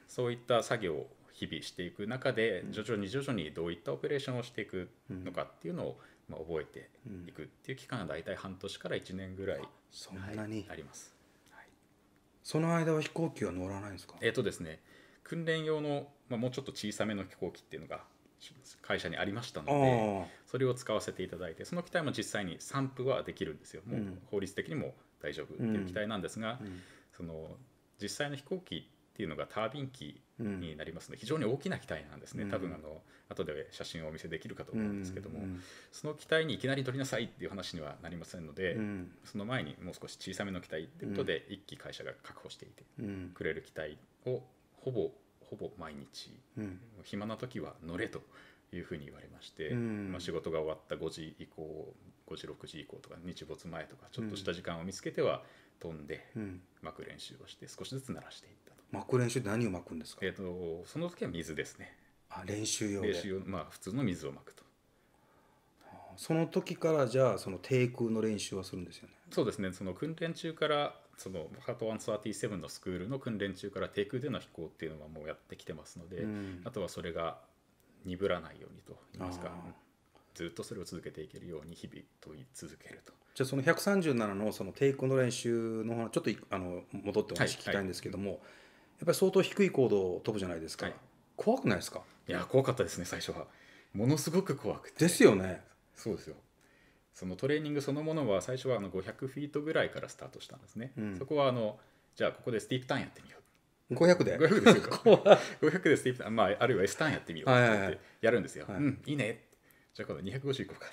そういった作業を日々していく中で徐々に徐々にどういったオペレーションをしていくのかっていうのを、まあ、覚えていくっていう期間は大体半年から1年ぐらい、そんなに、あります、その間は飛行機は乗らないんですかえっ、ー、とですね訓練用の、まあ、もうちょっと小さめの飛行機っていうのが会社にありましたのでそれを使わせていただいてその機体も実際に散布はできるんですよもう法律的にも大丈夫っていう機体なんですが、うんうん、その実際の飛行機っていうのがタービン機になりますので、非常に大きな機体なんですね、多分あの後で写真をお見せできるかと思うんですけども、その機体にいきなり取りなさいっていう話にはなりませんので、その前にもう少し小さめの機体っていうことで、1機会社が確保していてくれる機体をほぼほぼ毎日、暇な時は乗れというふうに言われまして、ま仕事が終わった5時以降5時6時以降とか日没前とかちょっとした時間を見つけては飛んで、巻く練習をして少しずつ鳴らしていった巻く練習って何を巻くんですか、えーと、その時は水ですねあ練習用練習用まあ普通の水を巻くとその時からじゃあその低空の練習はするんですよねそうですねその訓練中からそのハート137のスクールの訓練中から低空での飛行っていうのはもうやってきてますので、うん、あとはそれが鈍らないようにと言いますかずっとそれを続けていけるように日々問い続けるとじゃあその137のその低空の練習のちょっとあの戻ってお話聞きたいんですけども、はいはいっぱり相当低い高度を飛ぶじゃないですか、はい、怖くないですかいや怖かったですね最初はものすごく怖くてですよねそうですよそのトレーニングそのものは最初はあの500フィートぐらいからスタートしたんですね、うん、そこはあのじゃあここでスティープターンやってみよう500で 500, ですよ500 でスティープターン、まあ、あるいは S ターンやってみようってやるんですよ、はいはいはい、うんいいねじゃあ今度250いこうかっ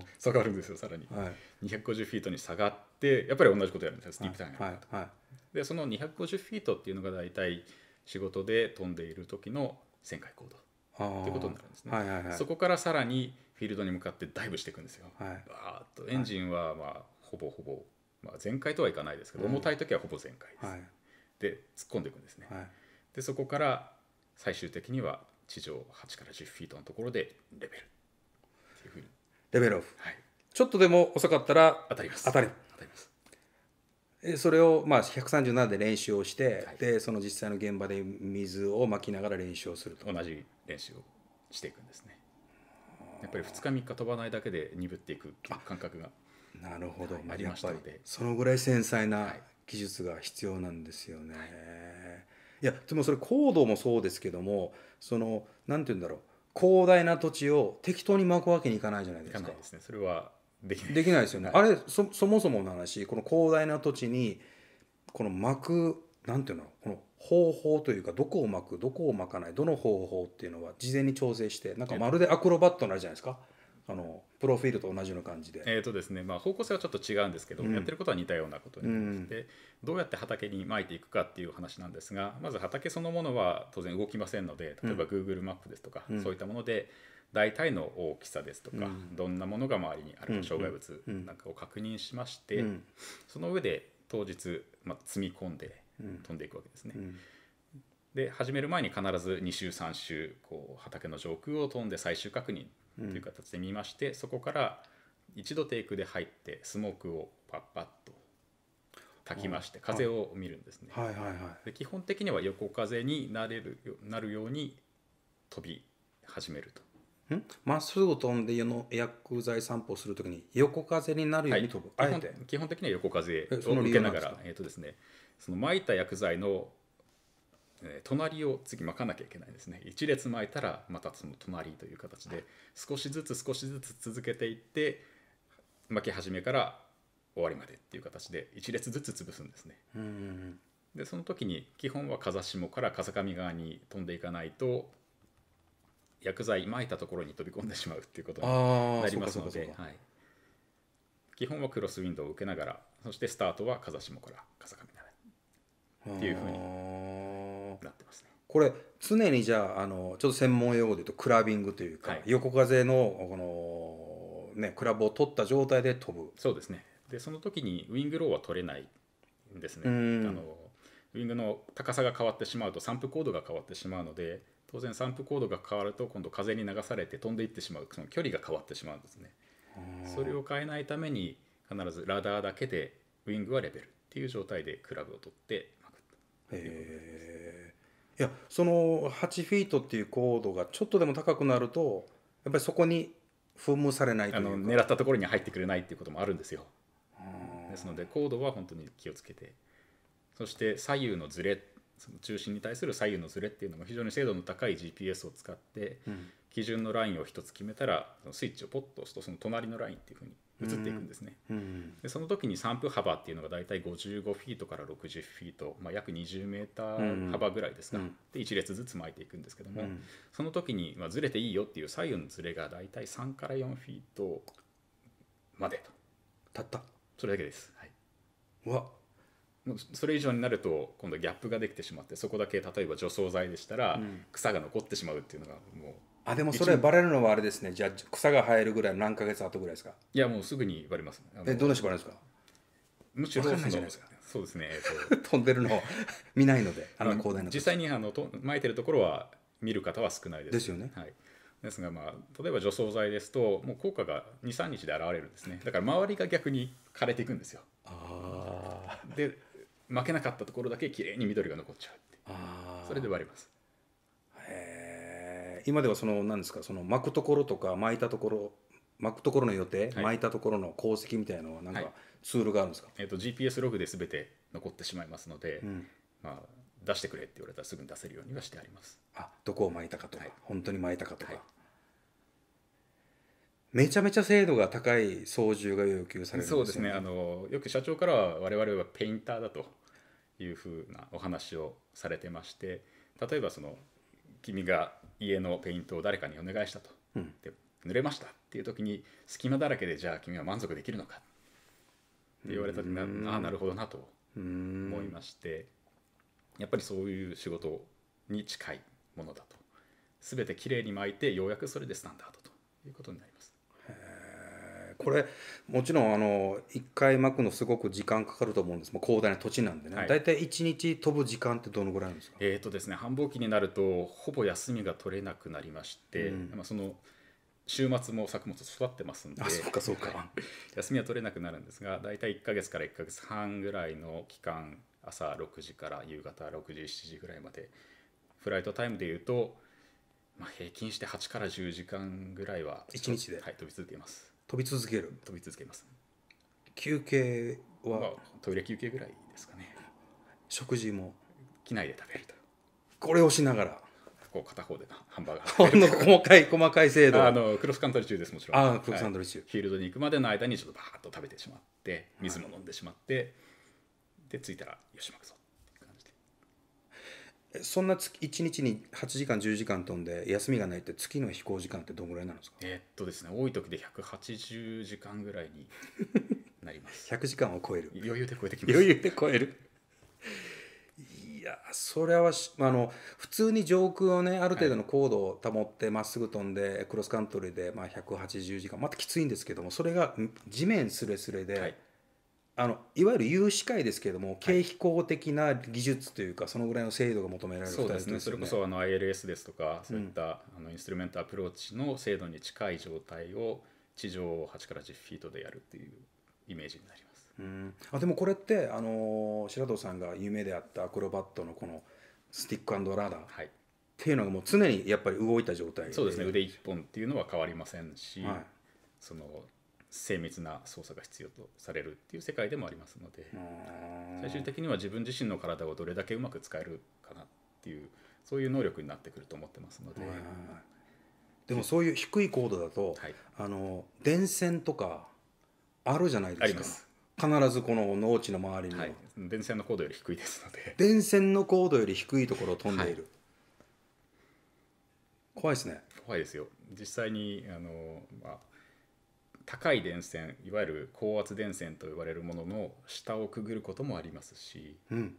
て 下がるんですよさらに、はい、250フィートに下がってやっぱり同じことやるんですよスティープターンやると、はいはいはいでその250フィートっていうのが大体仕事で飛んでいる時の旋回高度ってことになるんですね、はいはいはい、そこからさらにフィールドに向かってダイブしていくんですよ、はい、わーっとエンジンはまあほぼほぼ、まあ、全開とはいかないですけど、重たい時はほぼ全開です、はい、で突っ込んでいくんですね、はい、でそこから最終的には地上8から10フィートのところでレベルっていうふうにレベルオフ、はい、ちょっとでも遅かったら当たります当た当たりますそれをまあ137で練習をして、はい、でその実際の現場で水をまきながら練習をすると同じ練習をしていくんですねやっぱり2日3日飛ばないだけで鈍っていく感覚がなるほど、はい、ありましたのでそのぐらい繊細な技術が必要なんですよね、はい、いやでもそれ高度もそうですけどもそのなんて言うんだろう広大な土地を適当に巻くわけにいかないじゃないですか。いかないですね。それはできないできないですよね、はい、あれそそもそもの話この広大な土地にこの巻くなんていうのこの方法というかどこを巻くどこを巻かないどの方法っていうのは事前に調整してなんかまるでアクロバットになるじゃないですか。あのプロフィールと同じような感じで,、えーとですねまあ、方向性はちょっと違うんですけど、うん、やってることは似たようなことになりまして、うん、どうやって畑にまいていくかっていう話なんですがまず畑そのものは当然動きませんので例えば Google マップですとか、うん、そういったもので大体の大きさですとか、どんなものが周りにあるか障害物なんかを確認しまして、その上で当日、ま積み込んで飛んでいくわけですね。で始める前に必ず2週3週こう畑の上空を飛んで最終確認という形で見まして、そこから一度テイクで入ってスモークをパッパッと炊きまして風を見るんですね、はいはいはい、で基本的には横風になれるなるように飛び始めるとまっすぐ飛んで薬剤散歩をするときに横風になるように飛ぶ、はい、あえて基本的には横風を受けながらえっ、とですねその巻いた薬剤の隣を次巻かなきゃいけないですね一列巻いたらまたその隣という形で少しずつ少しずつ続けていって巻き始めから終わりまでっていう形で一列ずつ潰すんですね。でその時に基本は風下から風上側に飛んでいかないと薬剤撒いたところに飛び込んでしまうっていうことになりますので、はい、基本はクロスウィンドウを受けながらそしてスタートは風下から風上並べっていうふうになってますね。これ常にじゃああのちょっと専門用語で言うとクラビングというか、はい、横風のこの、ね、クラブを取った状態で飛ぶそうですねでその時にウィングローは取れないんですねあのウィングの高さが変わってしまうと散布コードが変わってしまうので当然散布コードが変わると今度風に流されて飛んでいってしまうその距離が変わってしまうんですね。それを変えないために必ずラダーだけでウィングはレベルっていう状態でクラブを取ってまくといいやその8フィートっていう高度がちょっとでも高くなるとやっぱりそこに噴霧されないいうあの狙ったところに入ってくれないっていうこともあるんですよ。ですので高度は本当に気をつけてそして左右のずれその中心に対する左右のずれっていうのも非常に精度の高い GPS を使って、基準のラインを1つ決めたらスイッチをポッと押すとその隣のラインっていうふうに移っていくんですね、うんうん、でその時に散布幅っていうのが大体55フィートから60フィート、まあ、約20メーター幅ぐらいですか、うん、で1列ずつ巻いていくんですけども、その時に、まあ、ずれていいよっていう左右のずれが大体3から4フィートまでとたったそれだけです、はい、うわそれ以上になると今度ギャップができてしまってそこだけ例えば除草剤でしたら草が残ってしまうっていうのがもうあでもそれバレるのはあれですねじゃあ草が生えるぐらい何ヶ月後ぐらいですかいやもうすぐにバレますえどんな縛るんですかむしろそうですね、えっと、飛んでるの見ないのであの広大な実際にあのと巻いてるところは見る方は少ないですですよね、はい、ですが、まあ、例えば除草剤ですともう効果が23日で現れるんですねだから周りが逆に枯れていくんですよで負けなかったところだけ綺麗に緑が残っちゃうってあそれで割ります今ではその何ですかその巻くところとか巻いたところ巻くところの予定、はい、巻いたところの功績みたいなのはなんかツールがあるんですか、はい、えーと GPS ログで全て残ってしまいますので、うん、まあ、出してくれって言われたらすぐに出せるようにはしてありますあどこを巻いたかとか、はい、本当に巻いたかとか、はいめちゃめちゃ精度が高い操縦が要求されるんですよ、ね、そうですねあのよく社長からは我々はペインターだというふうなお話をされてまして例えばその君が家のペイントを誰かにお願いしたと、うん、で濡れましたっていう時に隙間だらけでじゃあ君は満足できるのかって言われた時にああなるほどなと思いましてやっぱりそういう仕事に近いものだと全てきれいに巻いてようやくそれでスタンダードということになります。これもちろんあの1回巻くのすごく時間かかると思うんです、広大な土地なんでね、はい、大体1日飛ぶ時間ってどのぐらいなんですかえっ、ー、とですね繁忙期になるとほぼ休みが取れなくなりまして、うん、まあ、その週末も作物育ってますんでそうかそうか休みは取れなくなるんですが大体1か月から1か月半ぐらいの期間朝6時から夕方6時7時ぐらいまでフライトタイムでいうと、まあ、平均して8から10時間ぐらいは1日で、はい、飛び続けます飛び続ける飛び続けます休憩は、まあ、トイレ休憩ぐらいですかね食事も機内で食べるとこれをしながらこう片方でハンバーガー細かい 細かい制度あのクロスカントリー中ですもちろんあクロスカントリー中、はい、フィールドに行くまでの間にちょっとバーッと食べてしまって水も飲んでしまって、はい、で着いたらよしまくぞそんな1日に8時間10時間飛んで休みがないって月の飛行時間ってどんぐらいなんですかえっとですね多い時で180時間ぐらいになります100 時間を超える余裕で超えてきます余裕で超えるいやそれはあの普通に上空をねある程度の高度を保ってまっすぐ飛んで、クロスカントリーで、まあ、180時間またきついんですけどもそれが地面すれすれで、はいあのいわゆる有志会ですけれども、経費公的な技術というか、そのぐらいの精度が求められる、そうですね、それこそあの ILS ですとか、そういった、あのインストゥルメントアプローチの精度に近い状態を、地上8から10フィートでやるっていうイメージになります。うん、あでもこれって、あの白戸さんが夢であったアクロバットのこのスティックラダー。はいっていうのがもう常にやっぱり動いた状態そうですね腕一本っていうのは変わりませんし、はい、その精密な操作が必要とされるっていう世界でもありますので最終的には自分自身の体をどれだけうまく使えるかなっていうそういう能力になってくると思ってますので。でもそういう低い高度だと、はい、あの電線とかあるじゃないですか必ずこの農地の周りに、はい、電線の高度より低いですので電線の高度より低いところを飛んでいる、はい、怖いですね怖いですよ実際にあの、まあ高い電線いわゆる高圧電線と呼ばれるものの下をくぐることもありますし、うん、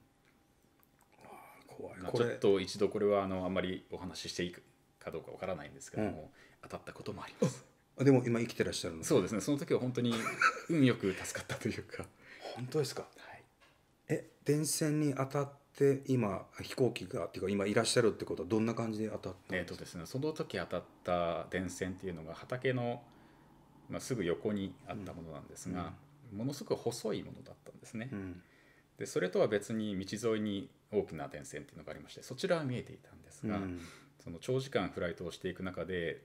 ちょっと一度これはあのあんまりお話ししていいかどうかわからないんですけども、うん、当たったこともあります。でも今生きてらっしゃるのそうですねその時は本当に運よく助かったというか本当ですか、はい、え電線に当たって今飛行機がっていうか今いらっしゃるってことはどんな感じで当たったんですか、えっとですね、その時当たった電線っていうのが畑のまあ、すぐ横にあったものなんですが、ものすごく細いものだったんですね。でそれとは別に道沿いに大きな電線っていうのがありましてそちらは見えていたんですが、その長時間フライトをしていく中で、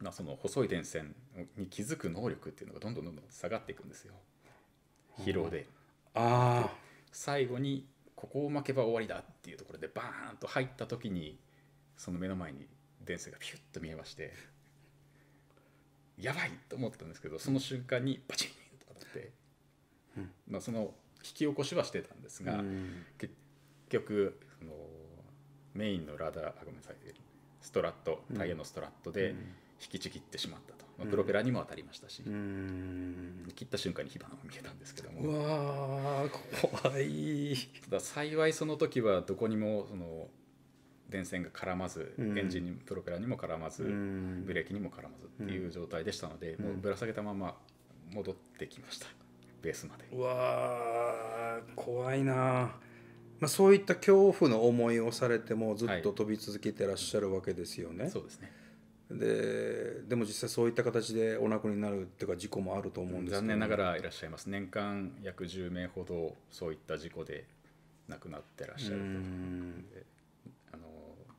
まその細い電線に気づく能力っていうのがどんどんどんどん下がっていくんですよ疲労で。ああ最後にここを巻けば終わりだっていうところでバーンと入った時にその目の前に電線がピュッと見えましてやばいと思ったんですけどその瞬間にバチンとかって、うん、まあ、その引き起こしはしてたんですが、うん、結局そのメインのラダーあごめんなさいストラットタイヤのストラットで引きちぎってしまったと、まあ、プロペラにも当たりましたし、うん、切った瞬間に火花も見えたんですけどもうわ怖いただ幸いその時はどこにもその電線が絡まず、エンジンにプロペラにも絡まず、ブレーキにも絡まずっていう状態でしたので、もうぶら下げたまま戻ってきましたベースまで。うわ怖いなまあ、そういった恐怖の思いをされてもずっと飛び続けてらっしゃるわけですよね。はい、そうですねででも実際そういった形でお亡くなりになるっていうか事故もあると思うんですけど、ね、残念ながらいらっしゃいます年間約10名ほどそういった事故で亡くなってらっしゃると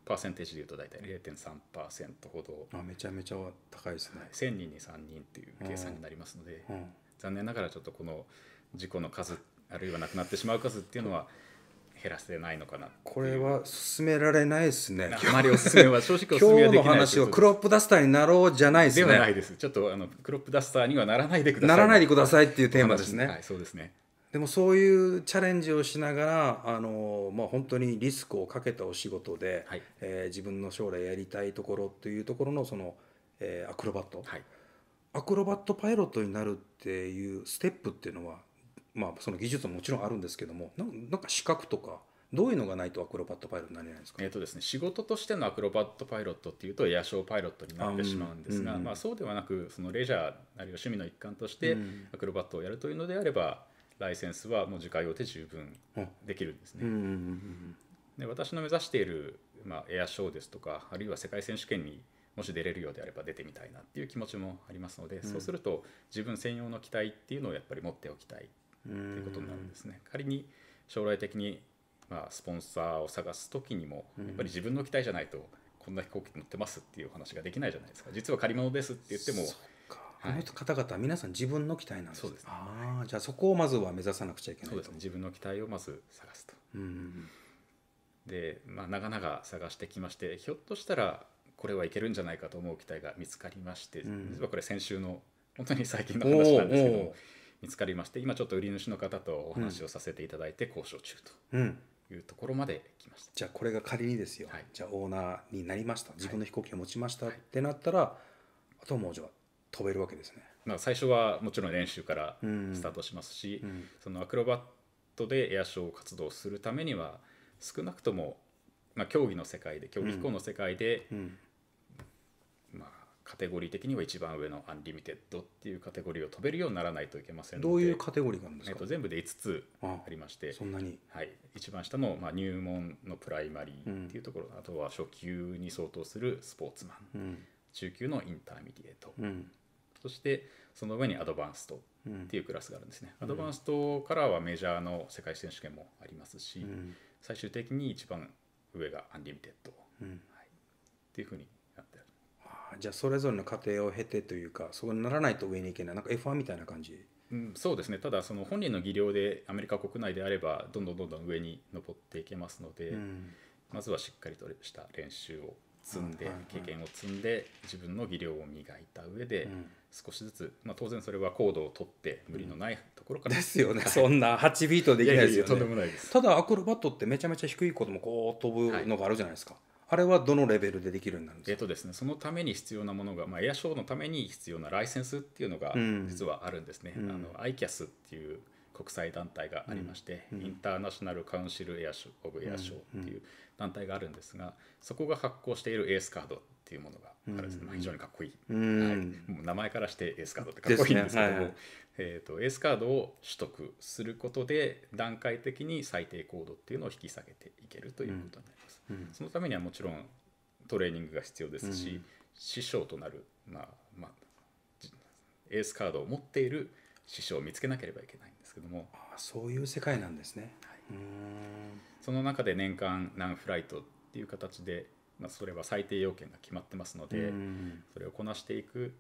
パーセンテージでいうと大体0.3%ほどあめちゃめちゃ高いですね、はい、1000人に3人っていう計算になりますので、うんうん、残念ながらちょっとこの事故の数あるいは亡くなってしまう数っていうのは減らせないのかなこれは進められないですねあまりおすめは正直おすめはできない今日の話をクロップダスターになろうじゃないですねではないですちょっとあのクロップダスターにはならないでくださいならないでくださいっていうテーマですねはいそうですねでもそういうチャレンジをしながらあの、まあ、本当にリスクをかけたお仕事で、はい、えー、自分の将来やりたいところというところのその、えー、アクロバット、はい、アクロバットパイロットになるっていうステップっていうのは、まあ、その技術ももちろんあるんですけどもなんか資格とか。どういうのがないとアクロバットパイロットになれないんですか、えーとですね、仕事としてのアクロバットパイロットっていうとエアショーパイロットになってしまうんですが、うんうん、まあ、そうではなくそのレジャーあるいは趣味の一環としてアクロバットをやるというのであれば、ライセンスはもう自家用で十分できるんですね。で私の目指している、まあ、エアショーですとかあるいは世界選手権にもし出れるようであれば出てみたいなっていう気持ちもありますので、うん、そうすると自分専用の機体っていうのをやっぱり持っておきたいっていうことになるんですね。仮に将来的にまあ、スポンサーを探す時にもやっぱり自分の機体じゃないとこんな飛行機乗ってますっていう話ができないじゃないですか実は借り物ですって言ってもあの方々は皆さん自分の期待なんです、ね、ですねああじゃあそこをまずは目指さなくちゃいけないそうですね自分の期待をまず探すと、うん、で、まあ、長々探してきましてひょっとしたらこれはいけるんじゃないかと思う期待が見つかりまして、うん、実はこれ先週の本当に最近の話なんですけど見つかりまして今ちょっと売り主の方とお話をさせていただいて交渉中というところまで来ました、うん、じゃあこれが仮にですよ、はい、じゃあオーナーになりました自分の飛行機を持ちましたってなったら、あともうじゃあ飛べるわけですね。まあ、最初はもちろん練習からスタートしますし、うんうん、そのアクロバットでエアショー活動するためには少なくとも、まあ、競技の世界で競技飛行の世界で、うん、まあ、カテゴリー的には一番上のアンリミテッドっていうカテゴリーを飛べるようにならないといけませんのでどういうカテゴリーなんですか、えっと、全部で5つありましてそんなに、はい、一番下の、まあ、入門のプライマリーっていうところ、あとは初級に相当するスポーツマン、中級のインターミディエート。としてその上にアドバンストっていうクラスがあるんですね、うん、アドバンストからはメジャーの世界選手権もありますし、うん、最終的に一番上がアンリミテッド、うんはい、っていうふうになってるじゃあそれぞれの過程を経てというかそこにならないと上に行けないなんか F1 みたいな感じうん、そうですねただその本人の技量でアメリカ国内であればどんどんどんどん上に上っていけますので、うん、まずはしっかりとした練習を積んで、経験を積んで自分の技量を磨いた上で、うん少しずつ、まあ、当然それはコードを取って無理のないところから、ですよねそんな8ビートできないですよ、ね、とんでもないですただアクロバットってめちゃめちゃ低いこともこう飛ぶのがあるじゃないですか、はいあれはどのレベルでできるんですえっとですね、そのために必要なものが、まあ、エアショーのために必要なライセンスっていうのが実はあるんですね。うん、あの ICAS っていう国際団体がありまして、うん、インターナショナルカウンシルエアショー・オブ・エアショーっていう団体があるんですがそこが発行しているエースカードっていうものがあるんですまあ、非常にかっこいい、はい、もう名前からしてエースカードってかっこいいんですけども、ねはいえーと、エースカードを取得することで段階的に最低高度っていうのを引き下げていけるということになります、うんうん、そのためにはもちろんトレーニングが必要ですし、うん、師匠となる、まあまあ、エースカードを持っている師匠を見つけなければいけないんですけどもあそういう世界なんですね、はい、その中で年間何フライトっていう形でまあ、それは最低要件が決まってますので、それをこなしていく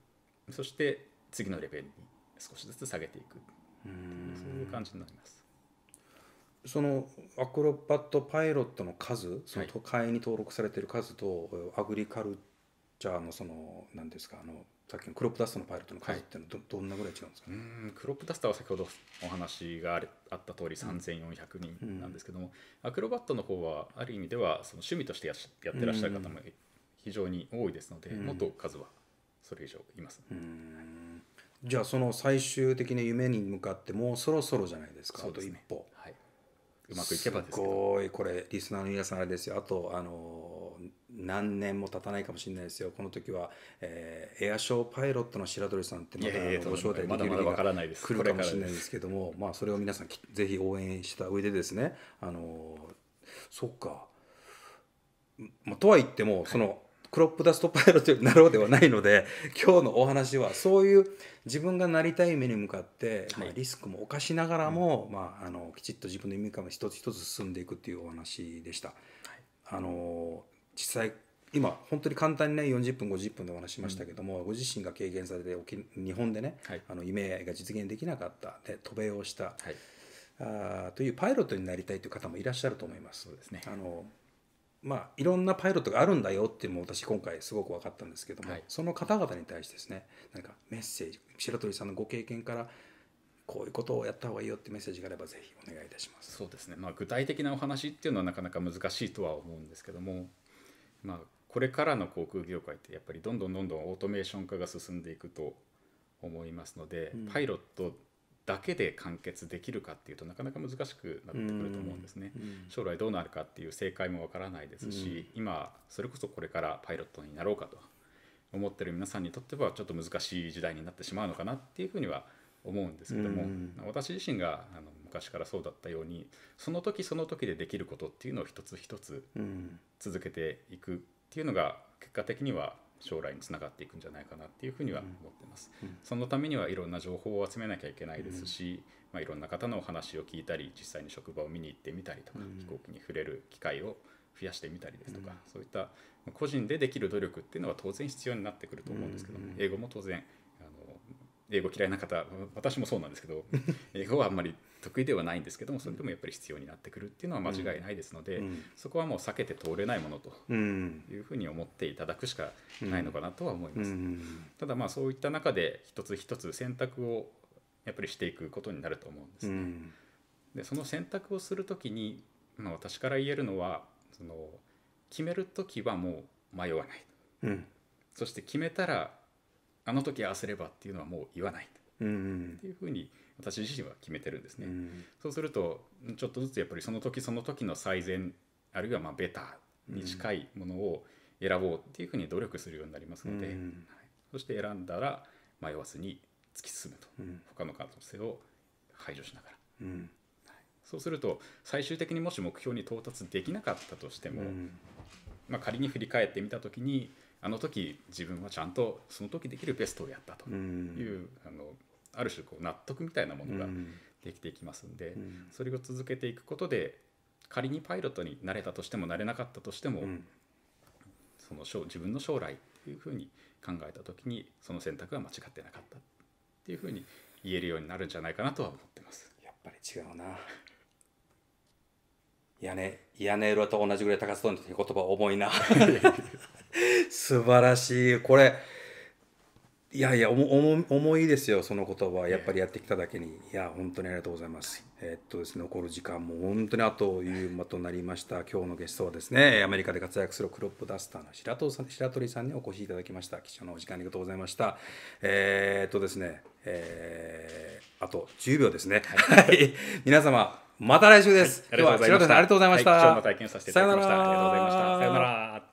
そして次のレベルに少しずつ下げていくそういう感じになります。そのアクロバットパイロットの数その会に登録されている数と、はい、アグリカルチャーのその何ですかあのさっきのクロップダストのパイロットの数ってのはどはい、どんなぐらい違うんですか、うんクロップダストは先ほどお話がああった通り3400人なんですけども、うん、アクロバットの方はある意味ではその趣味としてややってらっしゃる方も非常に多いですので、うん、もっと数はそれ以上います、うん、じゃあその最終的な夢に向かってもうそろそろじゃないですか、ね、あと一歩、はい、うまくいけばですすごいこれリスナーの皆さんあれですよあとあの何年も経たないかもしれないですよ、この時は、えー、エアショーパイロットの白鳥さんってまだご招待できる日が来るかもしれないですけども、まあ、それを皆さんぜひ応援した上でですね、あのそっか、まあ、とは言っても、その、クロップダストパイロットになろうではないので 今日のお話はそういう自分がなりたい目に向かって、まあ、リスクも冒しながらも、はい、まあ、あのきちっと自分の意味かも一つ一つ進んでいくっていうお話でした。あの実際今本当に簡単にね40分50分でお話しましたけども、うん、ご自身が経験されて日本でね、はい、あの夢が実現できなかったで渡米をした、はい、あというパイロットになりたいという方もいらっしゃると思います。そうですねあのまあ、いろんなパイロットがあるんだよっていうのも私今回すごく分かったんですけども、はい、その方々に対してですね何かメッセージ白鳥さんのご経験からこういうことをやった方がいいよってメッセージがあればぜひお願いいたします。そうですね。まあ具体的なお話っていうのはなかなか難しいとは思うんですけども、まあ、これからの航空業界ってやっぱりどんどんどんどんオートメーション化が進んでいくと思いますので、うん、パイロットだけで完結できるかっていうとなかなか難しくなってくると思うんですね。将来どうなるかっていう正解もわからないですし、うん、今それこそこれからパイロットになろうかと思ってる皆さんにとってはちょっと難しい時代になってしまうのかなっていうふうには思うんですけども、うん、私自身があの昔からそうだったようにその時その時でできることっていうのを一つ一つ続けていくっていうのが結果的には将来につながっていくんじゃないかなっていうふうには思ってます。うんうん、そのためにはいろんな情報を集めなきゃいけないですし、まあ、いろんな方のお話を聞いたり実際に職場を見に行ってみたりとか、飛行機に触れる機会を増やしてみたりですとか、そういった個人でできる努力っていうのは当然必要になってくると思うんですけども、英語も当然英語嫌いな方私もそうなんですけど 英語はあんまり得意ではないんですけどもそれでもやっぱり必要になってくるっていうのは間違いないですので、うん、そこはもう避けて通れないものというふうに思っていただくしかないのかなとは思います。うんうん、ただまあそういった中で一つ一つ選択をやっぱりしていくことになると思うんですね。でその選択をする時に、まあ、私から言えるのはその決める時はもう迷わない、そして決めたらあの時ああすればっていうのはもう言わないっていうふうに私自身は決めてるんですね。そうするとちょっとずつやっぱりその時その時の最善あるいはまあベターに近いものを選ぼうっていうふうに努力するようになりますので、はい、そして選んだら迷わずに突き進むと、うん、他の可能性を排除しながら、うん、はい、そうすると最終的にもし目標に到達できなかったとしても、うん、まあ、仮に振り返ってみた時にあの時自分はちゃんとその時できるベストをやったという、あのある種こう納得みたいなものができていきますんで、それを続けていくことで仮にパイロットになれたとしてもなれなかったとしても、その自分の将来っていうふうに考えた時にその選択は間違ってなかったっていうふうに言えるようになるんじゃないかなとは思ってます。やっぱり違うな屋根屋根裏と同じぐらい高そうに言葉重いな 素晴らしいこれいやいや重いですよその言葉やっぱりやってきただけにいや本当にありがとうございますえっとですね残る時間も本当にあっという間となりました今日のゲストはですねアメリカで活躍するクロップダスターの白鳥さん白鳥さんにお越しいただきました貴重なお時間ありがとうございましたえー、っとですねえー、あと10秒ですね、はい、皆様また来週です、はい、今日は白鳥さんありがとうございました、はい、貴重な体験させていただきましたありがとうございましたさよなら